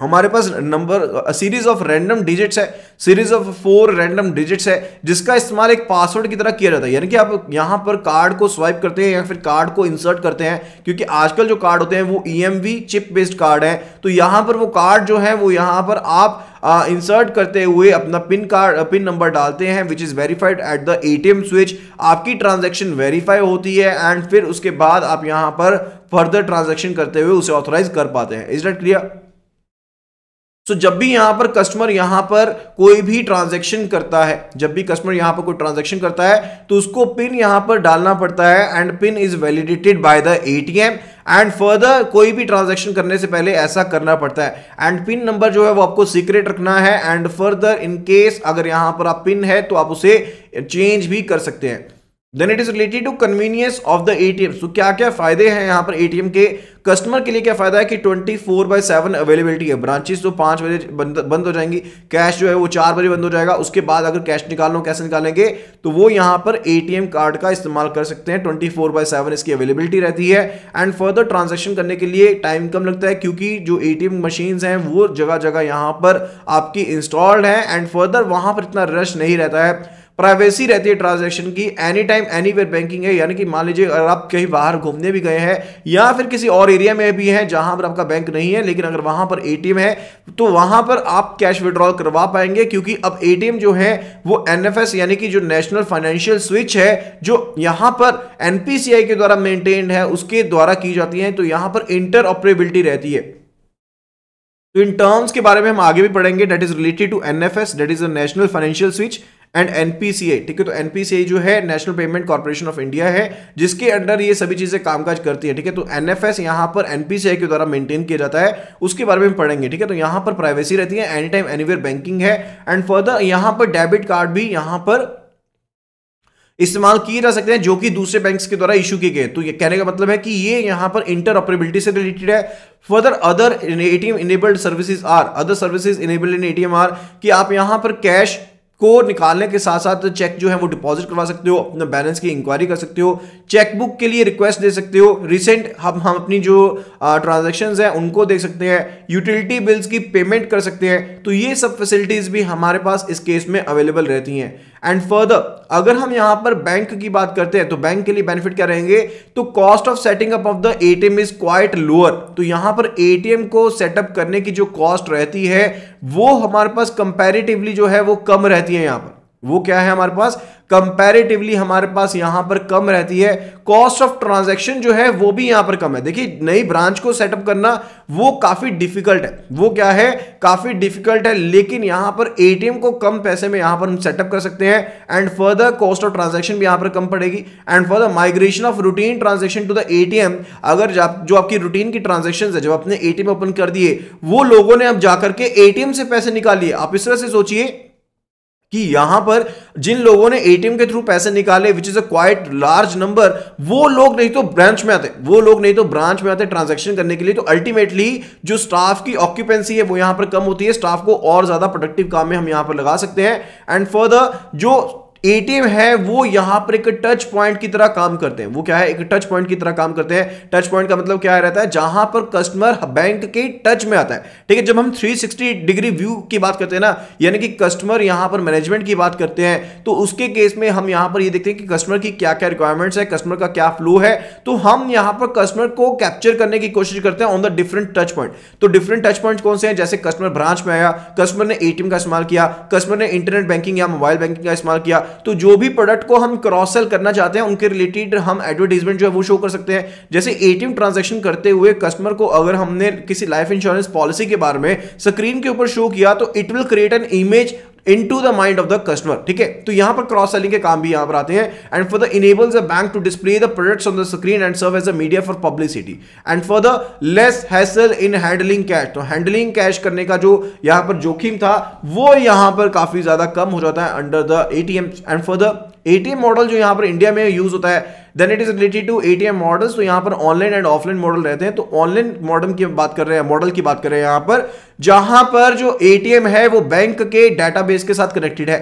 हमारे पास number series of random digits है series of four random digits है जिसका इस्तेमाल एक पासवर्ड की तरह किया जाता है यानी कि आप यहां पर कार्ड को स्वाइप करते हैं या फिर कार्ड को इंसर्ट करते हैं क्योंकि आजकल जो कार्ड होते हैं वो ई चिप बेस्ड कार्ड है तो यहां पर वो कार्ड जो है वो यहां पर आप इंसर्ट इंसर्ट करते हुए अपना पिन कार्ड पिन नंबर डालते हैं which is verified at the ATM switch आपकी ट्रांजैक्शन वेरीफाई होती है एंड फिर उसके बाद आप यहां पर फर्दर ट्रांजैक्शन करते हुए उसे ऑथोराइज कर पाते हैं is that clear so so, जब भी यहाँ पर कस्टमर यहाँ पर कोई भी ट्रांजैक्शन करता है जब भी कस्टमर यहाँ पर कोई ट्रांजैक्शन करता है तो उसको पिन यहाँ पर डालना पड़ता है and PIN is validated by the ATM and further कोई भी ट्रांजैक्शन करने से पहले ऐसा करना पड़ता है एंड पिन नंबर जो है वो आपको सीक्रेट रखना है एंड फर्दर इनकेस अगर यहाँ पर आप पिन है तो आप उसे चेंज भी कर सकते हैं then it is related to convenience of the ATM तो क्या क्या फायदे हैं यहाँ पर एटीएम के कस्टमर के लिए क्या फायदा है कि 24 फोर बाई सेवन अवेलेबिलिटी है ब्रांचेस तो पाँच बजे बंद, हो जाएंगी कैश जो है वो चार बजे बंद हो जाएगा उसके बाद अगर कैश निकालना हो कैसे निकालेंगे तो वो यहाँ पर एटीएम कार्ड का इस्तेमाल कर सकते हैं ट्वेंटी फोर बाई सेवन इसकी अवेलेबिलिटी रहती है एंड फर्दर ट्रांजेक्शन करने के लिए टाइम कम लगता है क्योंकि जो ए टी हैं वो जगह जगह यहाँ पर आपकी इंस्टॉल्ड है एंड फर्दर वहाँ पर इतना रश नहीं रहता है प्राइवेसी रहती है ट्रांजेक्शन की any time anywhere banking है यानी कि मान लीजिए अगर आप कहीं बाहर घूमने भी गए हैं या फिर किसी और एरिया में भी हैं जहां पर आपका बैंक नहीं है लेकिन अगर वहां पर एटीएम है तो वहां पर आप कैश विड्रॉल करवा पाएंगे क्योंकि अब ए जो है वो एन यानी कि जो नेशनल फाइनेंशियल स्विच है जो यहां पर एनपीसीआई के द्वारा मेंटेन्ड है उसके द्वारा की जाती है तो यहां पर इंटर ऑपरेबिलिटी रहती है तो इन टर्म्स के बारे में हम आगे भी पढ़ेंगे that is related to NFS that is a national financial switch and NPCA ठीक है तो एनपीसीए जो है National Payment Corporation of India है जिसके अंडर ये सभी चीजें कामकाज करती है ठीक है तो एनएफएस यहां पर एनपीसीआई के द्वारा मेंटेन किया जाता है उसके बारे में पढ़ेंगे ठीक है तो यहां पर प्राइवेसी रहती है एनी टाइम एनीवेयर बैंकिंग है एंड फर्दर यहां पर डेबिट कार्ड भी यहां पर इस्तेमाल किए जा सकते हैं जो कि दूसरे बैंक्स के द्वारा इशू किए गए तो ये कहने का मतलब है कि ये यहां पर इंटर ऑपरेबिलिटी से रिलेटेड है further other ATM enabled services are other services enabled in ATM are कि आप यहां पर कैश को निकालने के साथ साथ चेक जो है वो डिपॉजिट करवा सकते हो अपना बैलेंस की इंक्वायरी कर सकते हो चेकबुक के लिए रिक्वेस्ट दे सकते हो रिसेंट हम हम अपनी जो ट्रांजेक्शन है उनको देख सकते हैं यूटिलिटी बिल्स की पेमेंट कर सकते हैं तो ये सब फैसिलिटीज़ भी हमारे पास इस केस में अवेलेबल रहती हैं एंड फर्दर अगर हम यहां पर बैंक की बात करते हैं तो बैंक के लिए बेनिफिट क्या रहेंगे तो cost of setting up of the ATM is quite lower तो यहां पर एटीएम को सेटअप करने की जो कॉस्ट रहती है वो हमारे पास कंपेरेटिवली जो है वो कम रहती है यहां पर वो क्या है हमारे पास कंपैरेटिवली हमारे पास यहां पर कम रहती है कॉस्ट ऑफ ट्रांजैक्शन जो है वो भी यहां पर कम है देखिए नई ब्रांच को सेटअप करना वो काफी डिफिकल्ट है वो क्या है काफी डिफिकल्ट है लेकिन यहां पर एटीएम को कम पैसे में यहां पर हम सेटअप कर सकते हैं and further cost of transaction भी यहां पर कम पड़ेगी and further migration of routine transaction to the ATM अगर जो आपकी रूटीन की ट्रांजेक्शन है जब आपने एटीएम ओपन कर दिए वो लोगों ने अब जाकर के एटीएम से पैसे निकालिए आप इस तरह से सोचिए कि यहां पर जिन लोगों ने एटीएम के थ्रू पैसे निकाले which is a quite large number वो लोग नहीं तो ब्रांच में आते वो लोग नहीं तो ब्रांच में आते ट्रांजेक्शन करने के लिए तो अल्टीमेटली जो स्टाफ की ऑक्यूपेंसी है वो यहां पर कम होती है स्टाफ को और ज्यादा प्रोडक्टिव काम में हम यहां पर लगा सकते हैं एंड फर्दर जो एटीएम है वो यहां पर एक टच पॉइंट की तरह काम करते हैं वो क्या है एक टच पॉइंट की तरह काम करते हैं टच पॉइंट का मतलब क्या रहता है जहां पर कस्टमर बैंक के टच में आता है ठीक है जब हम 360 डिग्री व्यू की बात करते हैं ना यानी कि कस्टमर यहां पर मैनेजमेंट की बात करते हैं तो उसके केस में हम यहां पर ये यह देखते हैं कि कस्टमर की क्या क्या रिक्वायरमेंट्स है कस्टमर का क्या फ्लो है तो हम यहां पर कस्टमर को कैप्चर करने की कोशिश करते हैं on the different touch point तो डिफरेंट टच पॉइंट कौन से हैं जैसे कस्टमर ब्रांच में आया कस्टमर ने एटीएम का इस्तेमाल किया कस्टमर ने इंटरनेट बैंकिंग या मोबाइल बैंकिंग का इस्तेमाल किया तो जो भी प्रोडक्ट को हम क्रॉस सेल करना चाहते हैं उनके रिलेटेड हम एडवर्टीजमेंट जो है वो शो कर सकते हैं जैसे एटीएम ट्रांजेक्शन करते हुए कस्टमर को अगर हमने किसी लाइफ इंश्योरेंस पॉलिसी के बारे में स्क्रीन के ऊपर शो किया तो it will create an image into the mind of the customer ठीक है तो यहां पर क्रॉस सेलिंग के काम भी यहां पर आते हैं and for the enables a bank to display the products on the screen and serve as a media for publicity and for the less hassle in handling cash तो हैंडलिंग कैश करने का जो यहां पर जोखिम था वो यहां पर काफी ज्यादा कम हो जाता है under the ATM and for the ATM model जो यहां पर इंडिया में यूज होता है then it is related to ATM models तो यहां पर ऑनलाइन एंड ऑफलाइन मॉडल रहते हैं तो ऑनलाइन मॉडल की बात कर रहे हैं मॉडल की बात कर रहे हैं यहां पर जहां पर जो एटीएम है वो बैंक के डेटाबेस के साथ कनेक्टेड है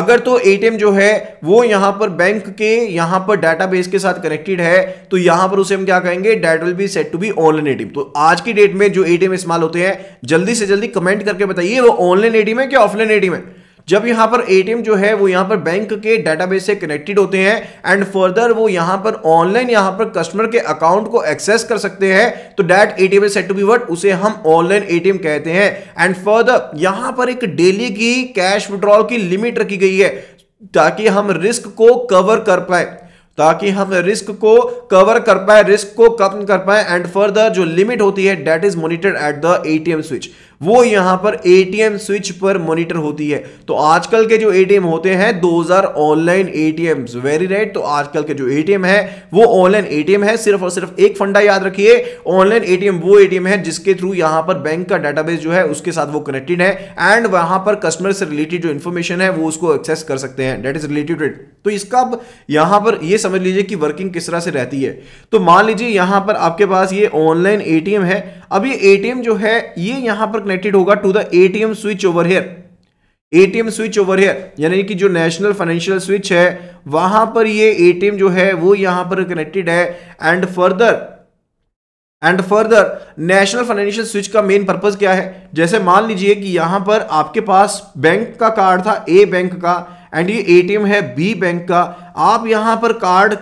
अगर तो एटीएम जो है वो यहां पर बैंक के यहां पर डेटाबेस के साथ कनेक्टेड है तो यहां पर उसे हम क्या कहेंगे that will be set to be online ATM तो आज की डेट में जो एटीएम इस्तेमाल होते हैं जल्दी से जल्दी कमेंट करके बताइए वो ऑनलाइन एटीएम है क्या ऑफलाइन एटीएम है जब यहां पर एटीएम जो है वो यहां पर बैंक के डेटाबेस से कनेक्टेड होते हैं एंड फर्दर वो यहां पर ऑनलाइन यहां पर कस्टमर के अकाउंट को एक्सेस कर सकते हैं तो that ATM set to be word उसे हम ऑनलाइन एटीएम कहते हैं एंड फर्दर यहां पर एक डेली की कैश विड्रॉल की लिमिट रखी गई है ताकि हम रिस्क को कवर कर पाए ताकि हम रिस्क को कवर कर पाए रिस्क को कम कर पाए एंड फर्दर जो लिमिट होती है that is monitored at the ATM switch वो यहां पर एटीएम स्विच पर मॉनिटर होती है तो आजकल के जो एटीएम होते हैं those are online ATM very right तो आजकल के जो एटीएम है वो ऑनलाइन एटीएम है सिर्फ और सिर्फ एक फंडा याद रखिए ऑनलाइन एटीएम वो एटीएम है जिसके थ्रू यहां पर बैंक का डाटाबेस जो है उसके साथ वो कनेक्टेड है एंड वहां पर कस्टमर से रिलेटेड जो इन्फॉर्मेशन है वो उसको एक्सेस कर सकते हैं डेट इज रिलेटेड तो इसका अब यहां पर यह समझ लीजिए कि वर्किंग किस तरह से रहती है तो मान लीजिए यहां पर आपके पास ये ऑनलाइन एटीएम है अब ये एटीएम जो है ये यहां पर कनेक्टेड होगा to the ATM switch over here ATM switch over here यानी कि जो नेशनल फाइनेंशियल स्विच है वहां पर ये एटीएम जो है वो यहां पर कनेक्टेड है and further and further national financial switch का मेन पर्पज क्या है जैसे मान लीजिए कि यहां पर आपके पास बैंक का कार्ड था ए बैंक का एंड ये एटीएम है बी बैंक का आप यहां पर कार्ड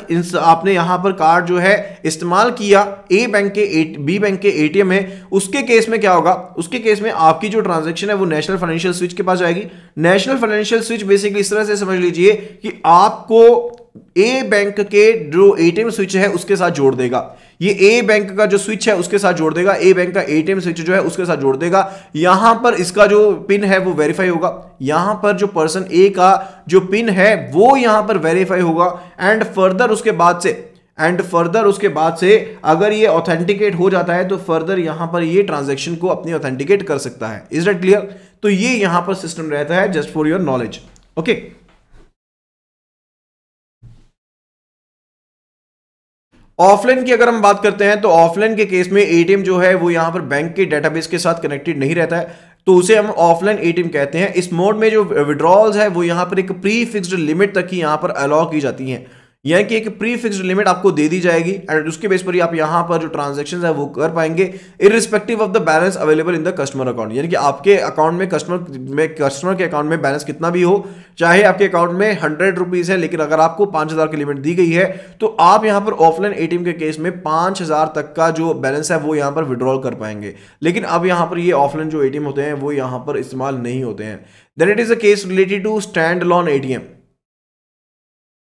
आपने यहां पर कार्ड जो है इस्तेमाल किया ए बैंक के ए, बी बैंक के एटीएम है उसके केस में क्या होगा उसके केस में आपकी जो ट्रांजैक्शन है वो नेशनल फाइनेंशियल स्विच के पास जाएगी नेशनल फाइनेंशियल स्विच बेसिकली इस तरह से समझ लीजिए कि आपको ए बैंक के जो एटीएम स्विच है उसके साथ जोड़ देगा ये ए बैंक का जो स्विच है उसके साथ जोड़ देगा ए बैंक का एटीएम स्विच जो है उसके साथ जोड़ देगा यहां पर इसका जो पिन है वो वेरीफाई होगा यहां पर जो पर्सन ए का जो पिन है वो यहां पर वेरीफाई होगा एंड फर्दर उसके बाद से एंड फर्दर उसके बाद से अगर ये ऑथेंटिकेट हो जाता है तो फर्दर यहां पर ये ट्रांजेक्शन को अपनी ऑथेंटिकेट कर सकता है इज डेट क्लियर तो ये यहां पर सिस्टम रहता है just for your knowledge okay offline की अगर हम बात करते हैं तो ऑफलाइन के केस में एटीएम जो है वो यहां पर बैंक के डेटाबेस के साथ कनेक्टेड नहीं रहता है तो उसे हम ऑफलाइन एटीएम कहते हैं इस मोड में जो विड्रॉल्स है वो यहां पर एक प्री फिक्स्ड लिमिट तक ही यहां पर अलाउ की जाती हैं यानी कि एक प्री फिक्स लिमिट आपको दे दी जाएगी एंड उसके बेस पर ही आप यहाँ पर जो ट्रांजेक्शन है वो कर पाएंगे irrespective of the balance available in the customer account यानी कि आपके अकाउंट में कस्टमर में कस्टमर के अकाउंट में बैलेंस कितना भी हो चाहे आपके अकाउंट में हंड्रेड रुपीज है लेकिन अगर आपको पांच हज़ार की लिमिट दी गई है तो आप यहां पर ऑफलाइन एटीएम के केस में पांच हज़ार तक का जो बैलेंस है वो यहां पर विड्रॉल कर पाएंगे लेकिन अब यहाँ पर ये ऑफलाइन जो एटीएम होते हैं वो यहां पर इस्तेमाल नहीं होते हैं then it is a case related to standalone ATM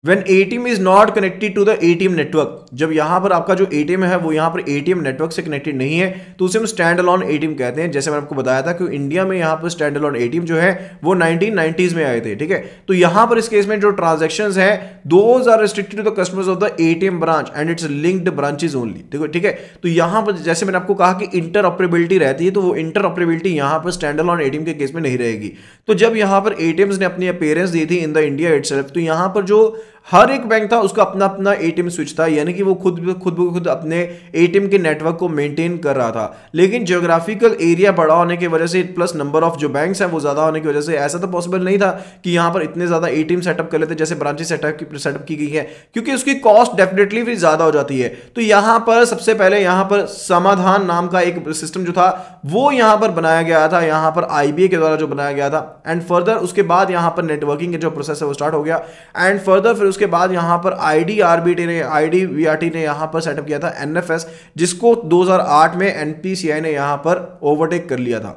when a is not connected to the a network जब यहां पर आपका जो ए टी एम है वो यहाँ पर ए टी एम नेटवर्क से कनेक्टेड नहीं है तो उसे हम स्टैंड अलॉन ए कहते हैं जैसे मैंने आपको बताया था कि इंडिया में यहाँ पर स्टैंड अलॉन ए जो है वो नाइनटीन नाइनटीज में आए थे ठीक है तो यहां पर इस केस में जो ट्रांजेक्शन है those are restricted to the customers of the A T M branch and its linked branches only ठीक है ठीक है तो यहाँ पर जैसे मैंने आपको कहा कि इंटर ऑपरेबिलिटी रहती है तो वो इंटर ऑपरेबिलिटी यहाँ पर स्टैंड अलॉन ए के केस में नहीं रहेगी तो जब यहां पर ए टी एम्स ने अपनी अपेयरेंस दी थी इन द इंडिया इट तो यहाँ पर जो हर एक बैंक था उसका अपना अपना ए स्विच था यानी कि वो खुद खुद ब खुद अपने ए के नेटवर्क को मेंटेन कर रहा था लेकिन जियोग्राफिकल एरिया बड़ा होने की वजह से प्लस नंबर ऑफ जो बैंक्स हैं वो ज़्यादा होने की वजह से ऐसा तो पॉसिबल नहीं था कि यहाँ पर इतने ज़्यादा ए सेटअप कर लेते जैसे ब्रांचेज सेटअप की सेटअप की गई है क्योंकि उसकी कॉस्ट डेफिनेटली भी ज़्यादा हो जाती है तो यहाँ पर सबसे पहले यहाँ पर समाधान नाम का एक सिस्टम जो था वो यहाँ पर बनाया गया था यहाँ पर आई के द्वारा जो बनाया गया था एंड फर्दर उसके बाद यहाँ पर नेटवर्किंग का जो प्रोसेस है वो स्टार्ट हो गया एंड फर्दर फिर उसके बाद यहाँ पर आई बी टी ने आई आर टी ने यहाँ पर सेटअप किया था एन एफ एस जिसको दो हजार आठ में एनपीसीआई ने यहाँ पर ओवरटेक कर लिया था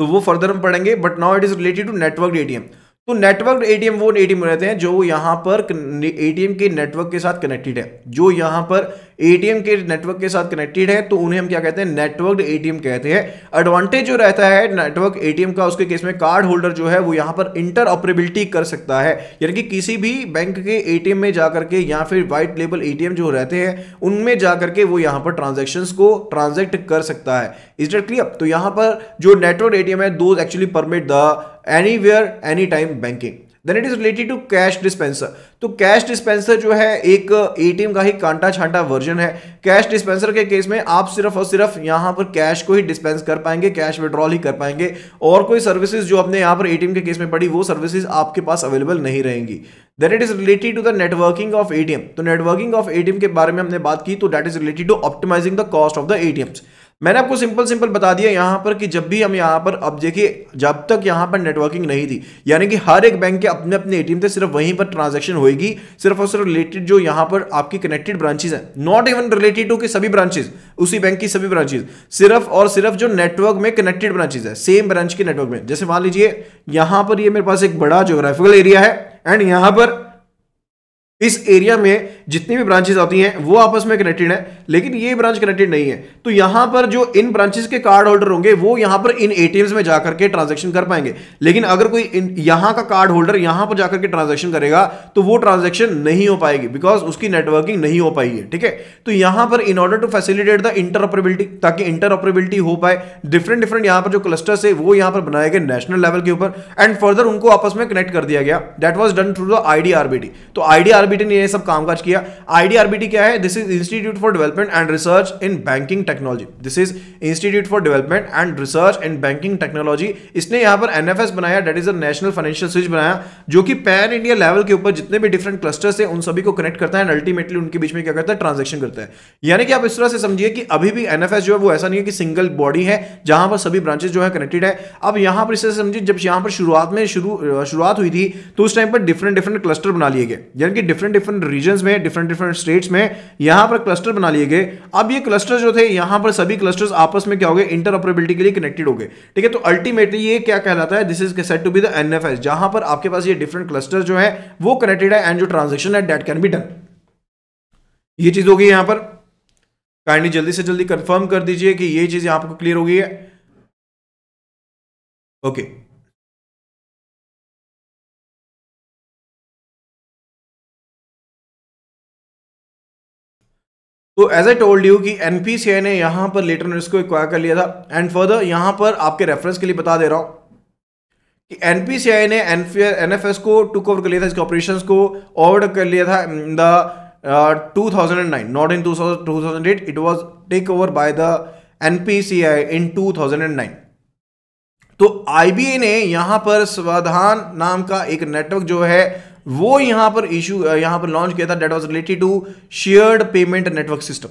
तो वो फर्दर हम पढ़ेंगे but now it is related to network A M तो नेटवर्क एटीएम वो एटीएम रहते हैं जो यहाँ पर एटीएम के नेटवर्क के साथ कनेक्टेड है जो यहाँ पर एटीएम के नेटवर्क के साथ कनेक्टेड है तो उन्हें हम क्या कहते हैं नेटवर्क एटीएम कहते हैं एडवांटेज जो रहता है नेटवर्क एटीएम का उसके केस में कार्ड होल्डर जो है वो यहाँ पर इंटर ऑपरेबिलिटी कर सकता है यानी कि किसी भी बैंक के एटीएम में जा करके या फिर वाइट लेबल एटीएम जो रहते हैं उनमें जा करके वो यहाँ पर ट्रांजेक्शन को ट्रांजेक्ट कर सकता है इज डेट क्लियर तो यहाँ पर जो नेटवर्क एटीएम है though actually permit the anywhere any time banking then it is related to cash dispenser तो कैश डिस्पेंसर जो है एक एटीएम uh, का ही कांटा छांटा वर्जन है कैश डिस्पेंसर के केस में आप सिर्फ और सिर्फ यहां पर कैश को ही डिस्पेंस कर पाएंगे कैश विड्रॉल ही कर पाएंगे और कोई सर्विसेज जो अपने यहां पर एटीएम के केस में पड़ी वो सर्विसेज आपके पास अवेलेबल नहीं रहेंगी then it is related to the networking of ATM तो नेटवर्किंग ऑफ एटीएम के बारे में हमने बात की तो that is related to optimising the cost of the ATMs मैंने आपको सिंपल सिंपल बता दिया यहाँ पर कि जब भी हम यहाँ पर अब देखिए जब तक यहाँ पर नेटवर्किंग नहीं थी यानी कि हर एक बैंक के अपने अपने एटीएम थे सिर्फ वहीं पर ट्रांजैक्शन होगी सिर्फ और सिर्फ रिलेटेड जो यहाँ पर आपकी कनेक्टेड ब्रांचेज हैं नॉट इवन रिलेटेड टू के सभी ब्रांचेज उसी बैंक की सभी ब्रांचेज सिर्फ और सिर्फ जो नेटवर्क में कनेक्टेड ब्रांचेज है सेम ब्रांच के नेटवर्क में जैसे मान लीजिए यहाँ पर ये मेरे पास एक बड़ा जोग्राफिकल एरिया है एंड यहाँ पर इस एरिया में जितनी भी ब्रांचेस आती हैं वो आपस में कनेक्टेड है लेकिन ये ब्रांच कनेक्टेड नहीं है तो यहां पर जो इन ब्रांचेस के कार्ड होल्डर होंगे वो यहां पर इन एटीएम्स में जाकर के ट्रांजैक्शन कर पाएंगे लेकिन अगर कोई इन यहां का कार्ड होल्डर यहां पर जाकर के ट्रांजैक्शन करेगा तो वो ट्रांजेक्शन नहीं हो पाएगी बिकॉज उसकी नेटवर्किंग नहीं हो पाई है ठीक है तो यहां पर in order to facilitate the interoperability ताकि इंटरऑपरेबिलिटी हो पाए डिफरेंट डिफरेंट यहां पर जो क्लस्टर्स है वो यहां पर बनाए गए नेशनल लेवल के ऊपर एंड फर्दर उनको आपस में कनेक्ट कर दिया गया that was done through the ID तो आईडी आरबीटी ने ये सब कामकाज किया आईडी आरबीटी क्या है this is Institute for Development and Research in Banking Technology this is Institute for Development and Research in Banking Technology इसने यहां पर एनएफएस बनाया that is a national financial switch बनाया जो कि पैन इंडिया लेवल के ऊपर जितने भी डिफरेंट क्लस्टर्स है उन सभी को कनेक्ट करता है एंड अल्टीमेटली उनके बीच में क्या करता है ट्रांजेक्शन करता है यानी कि आप इस तरह से समझिए कि अभी भी एनएफएस जो है वो ऐसा नहीं है कि सिंगल बॉडी है जहां पर सभी ब्रांचेस जो है कनेक्टेड है अब यहां पर इस समझिए जब यहां पर शुरुआत में शुरू शुरुआत हुई थी तो उस टाइम पर डिफरेंट डिफरेंट क्लस्टर बना लिए गए यानी कि डिफरेंट डिफरेंट रीजन में डिफरेंट डिफरेंट स्टेट्स में यहां पर क्लस्टर बना लिए गए अब ये क्लस्टर जो थे यहां पर सभी क्लस्टर्स आपस में क्या हो गए इंटरऑपरेबिलिटी के लिए कनेक्टेड हो गए ठीक है तो अल्टीमेटली ये क्या कहलाता है this is set to be the NFS जहां पर आपके पास ये डिफरेंट क्लस्टर जो है वो कनेक्टेड है एंड जो ट्रांजेक्शन है डेट कैन बी डन ये चीज होगी यहां पर काइंडली जल्दी से जल्दी कंफर्म कर दीजिए कि ये चीज यहां पर क्लियर होगी ओके okay. तो एज आई टोल्ड यू कि एन पी सी आई ने यहाँ पर लेटर नोटिस को एक्वायर कर लिया था एंड फर्दर यहाँ पर आपके रेफरेंस के लिए बता दे रहा हूँ कि एन पी सी आई ने एन एफ एस को टुक ओवर कर लिया था इसके ऑपरेशन को ओवर कर लिया था in the two thousand and nine not in two thousand eight it was take over by the N P C I in two thousand and nine तो आई बी ए ने यहाँ पर स्वाधान नाम का एक नेटवर्क जो है वो यहां पर इशू यहां पर लॉन्च किया था that was related to shared payment network system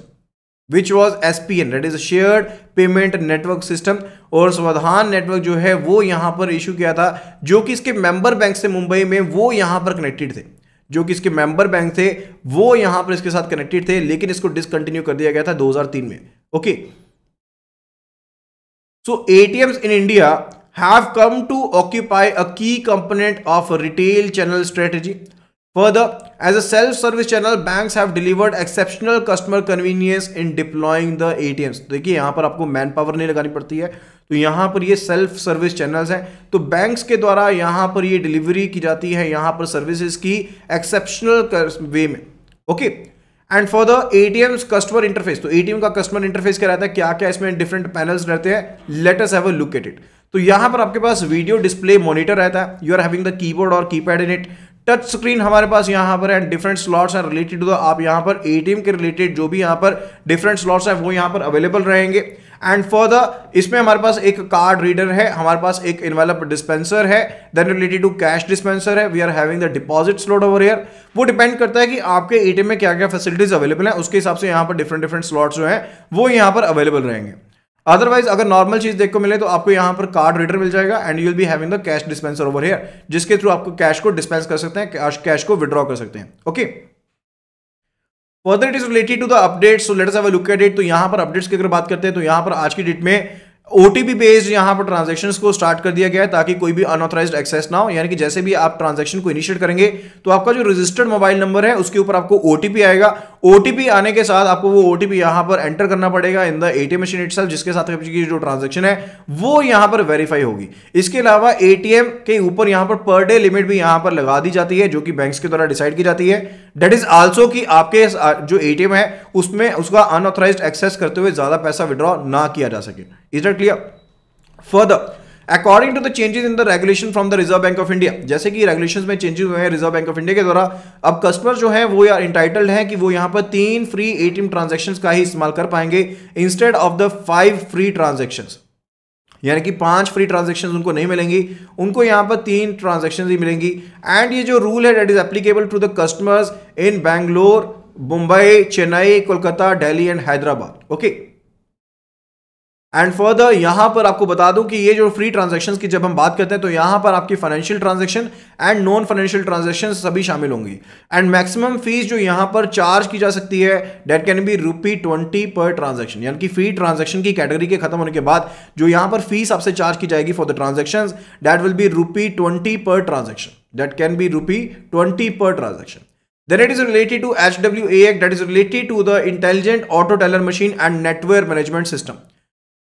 which was S P N that is shared payment network system और समाधान नेटवर्क जो है वो यहां पर इशू किया था जो कि इसके मेंबर बैंक से मुंबई में वो यहां पर कनेक्टेड थे जो कि इसके मेंबर बैंक थे वो यहां पर इसके साथ कनेक्टेड थे लेकिन इसको डिसकंटिन्यू कर दिया गया था 2003 में okay so ATMs in India have come to occupy a key component of a retail channel strategy. Further, as a self-service channel, banks have delivered exceptional customer convenience in deploying the ATMs. देखिए यहाँ पर आपको manpower power नहीं लगानी पड़ती है तो यहाँ पर ये सेल्फ सर्विस चैनल्स हैं तो बैंक्स के द्वारा यहाँ पर ये डिलीवरी की जाती है यहाँ पर सर्विसेज की एक्सेप्शनल वे में okay and for the ATM customer interface तो एटीएम का कस्टमर इंटरफेस क्या रहता है क्या क्या इसमें डिफरेंट पैनल्स रहते हैं let's us have a look at it तो यहां पर आपके पास वीडियो डिस्प्ले मॉनिटर रहता है you are having the keyboard और keypad in it touch screen हमारे पास यहाँ पर है डिफरेंट स्लॉट्स हैं रिलेटेड टू द आप यहाँ पर एटीएम के रिलेटेड जो भी यहाँ पर डिफरेंट स्लॉट्स हैं वो यहाँ पर अवेलेबल रहेंगे एंड द इसमें हमारे पास एक कार्ड रीडर है हमारे पास एक इनवेलप डिस्पेंसर है then related to cash dispenser है we are having the deposit slot over here वो डिपेंड करता है कि आपके एटीएम में क्या क्या फैसिलिटीज अवेलेबल हैं उसके हिसाब से यहाँ पर डिफरेंट डिफरेंट स्लॉट्स जो हैं वो यहाँ पर अवेलेबल रहेंगे अदरवाइज अगर नॉर्मल चीज देखो मिले तो आपको यहां पर कार्ड रीडर मिल जाएगा and you will be having the cash dispenser over here जिसके थ्रू आपको कैश को डिस्पेंस कर सकते हैं कैश को विड्रॉ कर सकते हैं okay further it is related to the update so let's have a look at it तो यहां पर अपडेट्स की अगर बात करते हैं तो यहां पर आज की डेट में ओटीपी बेस्ड यहां पर ट्रांजेक्शन को स्टार्ट कर दिया गया है ताकि कोई भी अनऑथराइज एक्सेस ना हो यानी कि जैसे भी आप ट्रांजेक्शन को इनिशिएट करेंगे तो आपका जो रजिस्टर्ड मोबाइल नंबर है उसके ऊपर आपको ओटीपी आएगा ओटीपी आने के साथ आपको वो ओटीपी यहां पर एंटर करना पड़ेगा in the ATM machine itself जिसके साथ जो ट्रांजेक्शन है वो यहां पर वेरीफाई होगी इसके अलावा एटीएम के ऊपर यहां पर पर डे लिमिट भी यहां पर लगा दी जाती है जो कि बैंक के द्वारा डिसाइड की जाती है डेट इज आल्सो कि आपके जो ए है उसमें उसका अनऑथराइज एक्सेस करते हुए ज्यादा पैसा विड्रॉ ना किया जा सके is that clear further according to the changes in the regulation from the Reserve Bank of India जैसे कि रेगुलेशन में चेंजेस हुए हैं रिजर्व बैंक ऑफ इंडिया के द्वारा अब कस्टमर जो है वो यार इंटाइटल्ड है कि वो यहां पर तीन फ्री एटीएम ट्रांजेक्शन का ही इस्तेमाल कर पाएंगे instead of the five free transaction यानी कि पांच फ्री ट्रांजेक्शन उनको नहीं मिलेंगी उनको यहां पर तीन ट्रांजेक्शन ही मिलेंगी एंड ये जो रूल है that is applicable to the customers in Bangalore Mumbai Chennai Kolkata Delhi and Hyderabad okay and further यहां पर आपको बता दूं कि ये जो फ्री ट्रांजेक्शन की जब हम बात करते हैं तो यहां पर आपकी financial transaction and non financial transaction सभी शामिल होंगी एंड मैक्सिमम फीस जो यहां पर चार्ज की जा सकती है that can be rupee twenty per transaction यानी कि फ्री ट्रांजेक्शन की कैटेगरी के खत्म होने के बाद जो यहां पर फीस आपसे चार्ज की जाएगी for the transaction that will be rupee twenty per transaction that can be rupee twenty per transaction Then it is related to HWAX that is related to the intelligent auto teller machine and network management system.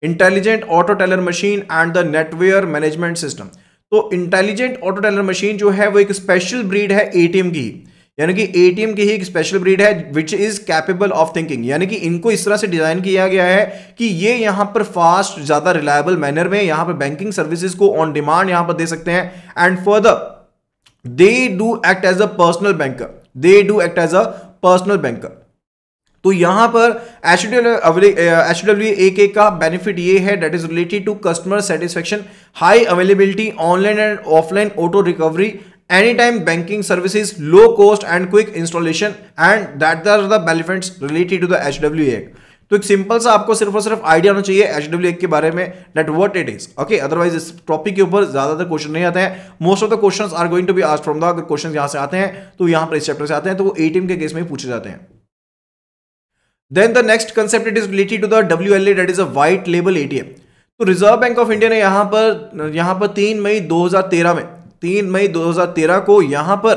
Intelligent auto teller machine and the network management system तो intelligent auto teller machine जो है वो एक special breed है ATM की यानी कि ATM की ही एक स्पेशल ब्रीड है which is capable of thinking यानी कि इनको इस तरह से डिजाइन किया गया है कि ये यहाँ पर फास्ट ज्यादा रिलायबल मैनर में यहाँ पर बैंकिंग सर्विसेज को ऑन डिमांड यहाँ पर दे सकते हैं and further they do act as a personal banker they do act as a personal banker तो यहां पर एच डब्ल्यू ए के का बेनिफिट ये है that is related to customer satisfaction high availability online and offline auto recovery any time banking services low cost and quick installation and that are the benefits related to the H W act तो एक simple सा आपको सिर्फ और सिर्फ idea होना चाहिए H W के बारे में that what it is okay otherwise इस टॉपिक के ऊपर ज्यादातर क्वेश्चन नहीं आते हैं most of the question are going to be आज फ्रॉम द अगर क्वेश्चन यहां से आते हैं तो यहां पर इस चैप्टर से आते हैं तो वो एटीएम के केस में पूछे जाते हैं then the next concept it is related to the W L it is a white label ATM तो रिजर्व बैंक ऑफ इंडिया ने यहां पर यहां पर तीन मई 2013 में तीन मई 2013 को यहां पर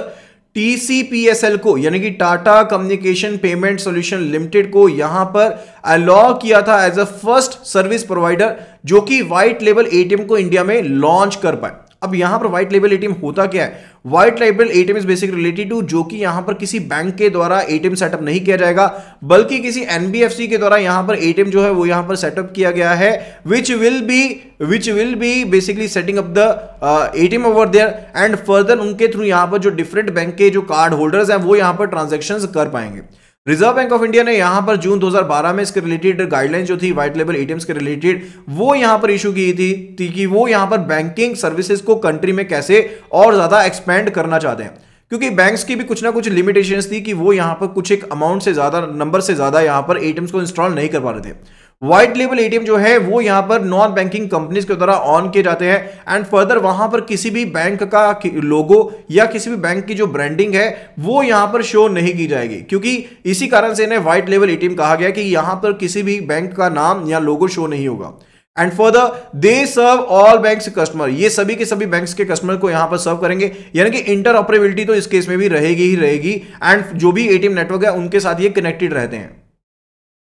टीसीपीएसएल को यानी कि Tata communication payment solution limited को यहां पर अलॉ किया था as a first service provider जो कि व्हाइट लेवल एटीएम को इंडिया में लॉन्च कर पाए अब यहां पर व्हाइट लेवल एटीएम होता क्या है white label ATM is basic related to जो कि यहां पर किसी बैंक के द्वारा एटीएम सेटअप नहीं किया जाएगा बल्कि किसी एनबीएफसी के द्वारा यहां पर एटीएम जो है वो यहां पर सेटअप किया गया है which will be which will be basically setting up the ATM over there and further उनके थ्रू यहां पर जो डिफरेंट बैंक के जो कार्ड होल्डर्स हैं वो यहां पर ट्रांजेक्शन कर पाएंगे रिजर्व बैंक ऑफ इंडिया ने यहां पर जून 2012 में इसके रिलेटेड गाइडलाइन जो थी व्हाइट लेबल एटीएम्स के रिलेटेड वो यहां पर इशू की थी, कि वो यहां पर बैंकिंग सर्विसेज को कंट्री में कैसे और ज्यादा एक्सपेंड करना चाहते हैं क्योंकि बैंक्स की भी कुछ ना कुछ लिमिटेशंस थी कि वो यहां पर कुछ एक अमाउंट से ज्यादा नंबर से ज्यादा यहां पर एटीएम्स को इंस्टॉल नहीं कर पा रहे थे व्हाइट लेबल एटीएम जो है वो यहाँ पर नॉन बैंकिंग कंपनीज के द्वारा ऑन किए जाते हैं एंड फर्दर वहां पर किसी भी बैंक का लोगो या किसी भी बैंक की जो ब्रांडिंग है वो यहाँ पर शो नहीं की जाएगी क्योंकि इसी कारण से इन्हें व्हाइट लेबल एटीएम कहा गया कि यहाँ पर किसी भी बैंक का नाम या लोगो शो नहीं होगा and further they serve all bank customer ये सभी के सभी बैंक के कस्टमर को यहां पर सर्व करेंगे यानी कि इंटर ऑपरेबिलिटी तो इस केस में भी रहेगी ही रहेगी एंड जो भी एटीएम नेटवर्क है उनके साथ ये कनेक्टेड रहते हैं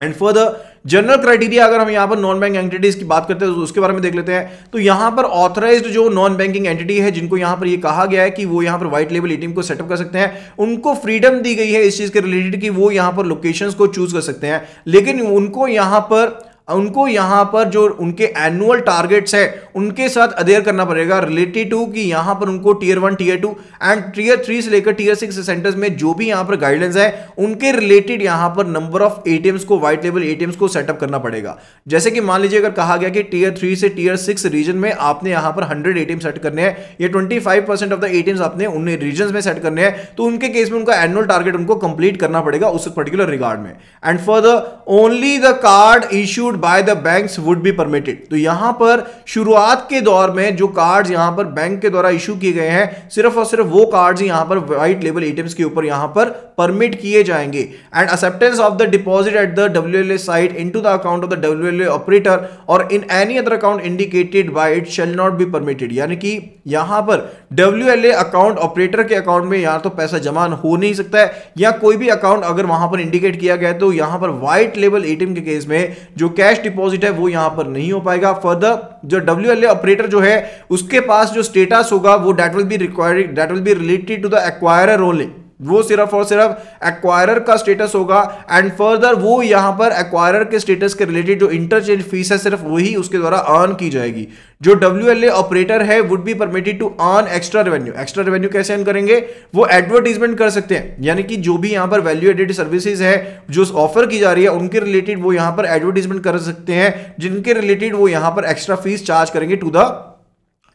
एंड फर्दर जनरल क्राइटेरिया अगर हम यहाँ पर नॉन बैंक एंटिटीज की बात करते हैं तो उसके बारे में देख लेते हैं तो यहाँ पर ऑथराइज्ड जो नॉन बैंकिंग एंटिटी है जिनको यहाँ पर ये कहा गया है कि वो यहाँ पर व्हाइट लेवल एटीएम को सेटअप कर सकते हैं उनको फ्रीडम दी गई है इस चीज के रिलेटेड कि वो यहाँ पर लोकेशन को चूज कर सकते हैं लेकिन उनको यहाँ पर उनको यहां पर जो उनके एनुअल टारगेट्स है उनके साथ अधेयर करना पड़ेगा रिलेटेड टू कि यहां पर उनको tier one tier two and tier three से लेकर टीयर सिक्स सेंटर्स में जो भी यहां पर गाइडलाइंस है उनके रिलेटेड यहां पर नंबर ऑफ एटीएम्स को व्हाइट लेवल एटीएम्स को सेटअप करना पड़ेगा जैसे कि मान लीजिए अगर कहा गया कि टीयर थ्री से टीयर सिक्स रीजन में आपने यहां पर हंड्रेड एटीएम सेट करने हैं या twenty five percent of the ATMs आपने उन रीजन में सेट करने हैं तो उनके केस में उनका एनुअल टारगेट उनको कंप्लीट करना पड़ेगा उस पर्टिकुलर रिगार्ड में and further only the card issued issued by the bank would be permitted तो यहां पर शुरुआत के दौर में जो कार्ड यहां पर बैंक के द्वारा इशू किए गए हैं सिर्फ और सिर्फ वो कार्ड यहां पर व्हाइट लेबल एटीएम्स के ऊपर यहां पर परमिट किए जाएंगे and acceptance of the deposit at the W L A site into the account of the W L A operator और in any other account indicated by it shall not be permitted यानी कि यहां पर W L A account operator के account में यहां तो पैसा जमा हो नहीं सकता है या कोई भी अकाउंट अगर वहां पर इंडिकेट किया गया तो यहां पर व्हाइट लेबल एटीएम के केस में जो कैश डिपॉजिट है वो यहां पर नहीं हो पाएगा फर्दर जो डब्ल्यू एल ऑपरेटर जो है उसके पास जो स्टेटस होगा वो that will be requiring that will be related to the acquire only वो सिर्फ और सिर्फ एक्वायरर का स्टेटस होगा एंड फर्दर वो यहां पर एक्वायरर के स्टेटस के रिलेटेड जो इंटरचेंज फीस है सिर्फ वही उसके द्वारा अर्न की जाएगी जो डब्ल्यू एल ऑपरेटर है would be permitted to earn extra revenue extra revenue कैसे अर्न करेंगे वो एडवर्टीजमेंट कर सकते हैं यानी कि जो भी यहां पर वैल्यू एडेड सर्विसेज है जो ऑफर की जा रही है उनके रिलेटेड वो यहां पर एडवर्टीजमेंट कर सकते हैं जिनके रिलेटेड वो यहां पर एक्स्ट्रा फीस चार्ज करेंगे टू द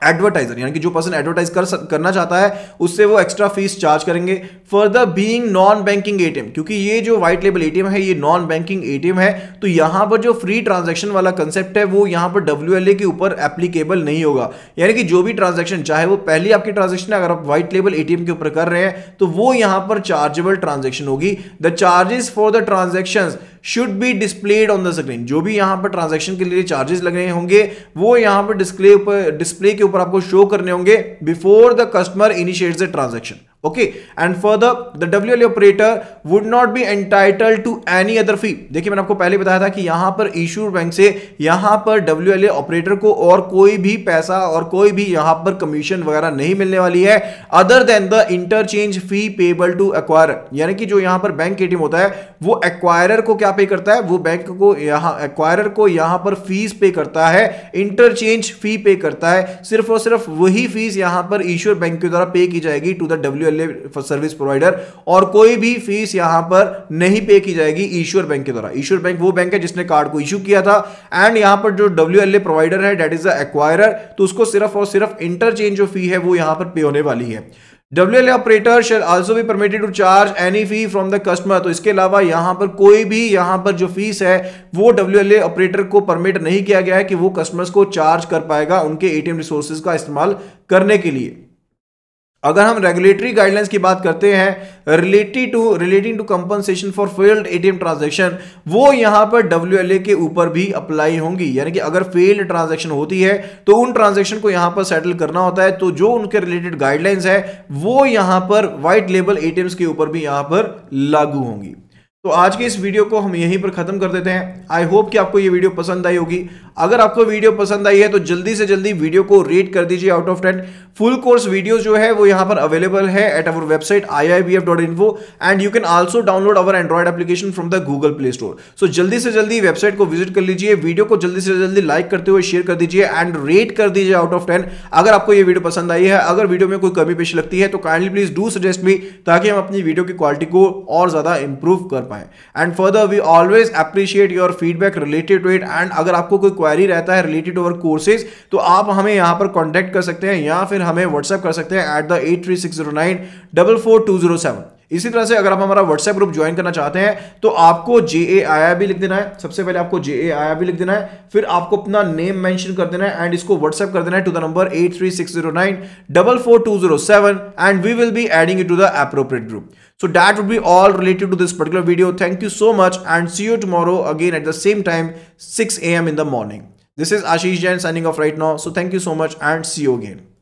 एडवर्टाइजर यानी कि जो पर्सन एडवर्टाइज कर करना चाहता है उससे वो एक्स्ट्रा फीस चार्ज करेंगे for the being non banking ATM क्योंकि ये जो व्हाइट लेबल एटीएम है ये नॉन बैंकिंग एटीएम है तो यहां पर जो फ्री ट्रांजैक्शन वाला कंसेप्ट है वो यहां पर डब्ल्यू के ऊपर एप्लीकेबल नहीं होगा यानी कि जो भी ट्रांजेक्शन चाहे वो पहली आपकी ट्रांजेक्शन अगर आप व्हाइट लेबल एटीएम के ऊपर कर रहे हैं तो वो यहां पर चार्जेबल ट्रांजेक्शन होगी the charges for the transaction should be displayed on the screen जो भी यहाँ पर ट्रांजेक्शन के लिए चार्जेस लग रहे होंगे वो यहाँ पर डिस्प्ले पर डिस्प्ले के ऊपर आपको शो करने होंगे before the customer initiate the transaction okay and further the W L operator would not be entitled to any other fee देखिए मैंने आपको पहले बताया था कि यहां पर इशू बैंक से यहां पर डब्ल्यू एल ऑपरेटर को और कोई भी पैसा और कोई भी यहां पर कमीशन वगैरह नहीं मिलने वाली है other than the interchange fee payable to acquire यानी कि जो यहां पर बैंक एटीएम होता है वो एक्वायर को क्या पे करता है वो बैंक को यहां एक्वायर को यहां पर फीस पे करता है इंटरचेंज फी पे करता है सिर्फ और सिर्फ वही फीस यहां पर ईश्वर बैंक के द्वारा पे की जाएगी to the W value service provider और कोई भी फीस यहां पर नहीं पे की जाएगी ईश्वर बैंक के द्वारा ईश्वर बैंक वो बैंक है जिसने कार्ड को इश्यू किया था एंड यहां पर जो डब्ल्यू प्रोवाइडर है डेट इज द तो उसको सिर्फ और सिर्फ इंटरचेंज जो फी है वो यहां पर पे होने वाली है W L operator shall also भी permitted to charge any fee from the customer तो इसके अलावा यहां पर कोई भी यहां पर जो फीस है वो डब्ल्यू एल ऑपरेटर को परमिट नहीं किया गया है कि वो कस्टमर्स को चार्ज कर पाएगा उनके एटीएम रिसोर्सेज का इस्तेमाल करने के लिए अगर हम रेगुलेटरी गाइडलाइंस की बात करते हैं related to relating to compensation for failed ATM transaction वो यहां पर डब्ल्यू के ऊपर भी अप्लाई होंगी यानी कि अगर फेल्ड ट्रांजैक्शन होती है तो उन ट्रांजैक्शन को यहां पर सेटल करना होता है तो जो उनके रिलेटेड गाइडलाइंस है वो यहां पर व्हाइट लेबल ए के ऊपर भी यहां पर लागू होंगी तो आज के इस वीडियो को हम यहीं पर खत्म कर देते हैं आई होप कि आपको ये वीडियो पसंद आई होगी अगर आपको वीडियो पसंद आई है तो जल्दी से जल्दी वीडियो को रेट कर दीजिए out of ten full course video जो है वो यहाँ पर अवेलेबल है at our website iibf.info and you can also download our Android application from the Google Play Store so जल्दी से जल्दी वेबसाइट को विजिट कर लीजिए वीडियो को जल्दी से जल्दी लाइक करते हुए शेयर कर दीजिए एंड रेट कर दीजिए आउट ऑफ टेन अगर आपको ये वीडियो पसंद आई है अगर वीडियो में कोई कमी पेश लगती है तो kindly please do suggest me ताकि हम अपनी वीडियो की क्वालिटी को और ज्यादा इंप्रूव कर पाए and further we always appreciate your feedback related to it and अगर आपको कोई क्वारी रहता है रिलेटेड टू अवर कोर्सेज तो आप हमें यहाँ पर कॉन्टैक्ट कर सकते हैं या फिर हमें व्हाट्सएप कर सकते हैं at the eight three six zero nine double four two zero seven इसी तरह से अगर आप हमारा व्हाट्सएप ग्रुप ज्वाइन करना चाहते हैं तो आपको जे ए आई आई भी लिख देना है सबसे पहले आपको जे ए आई आई भी लिख देना है फिर आपको अपना नेम मेंशन कर देना है एंड इसको व्हाट्सएप कर देना है to the number eight three six zero nine double four two zero seven and we will be adding to the appropriate group so that would be all related to this particular video thank you so much and see you tomorrow again at the same time six A M in the morning this is Ashish Jain signing off right now so thank you so much and see you again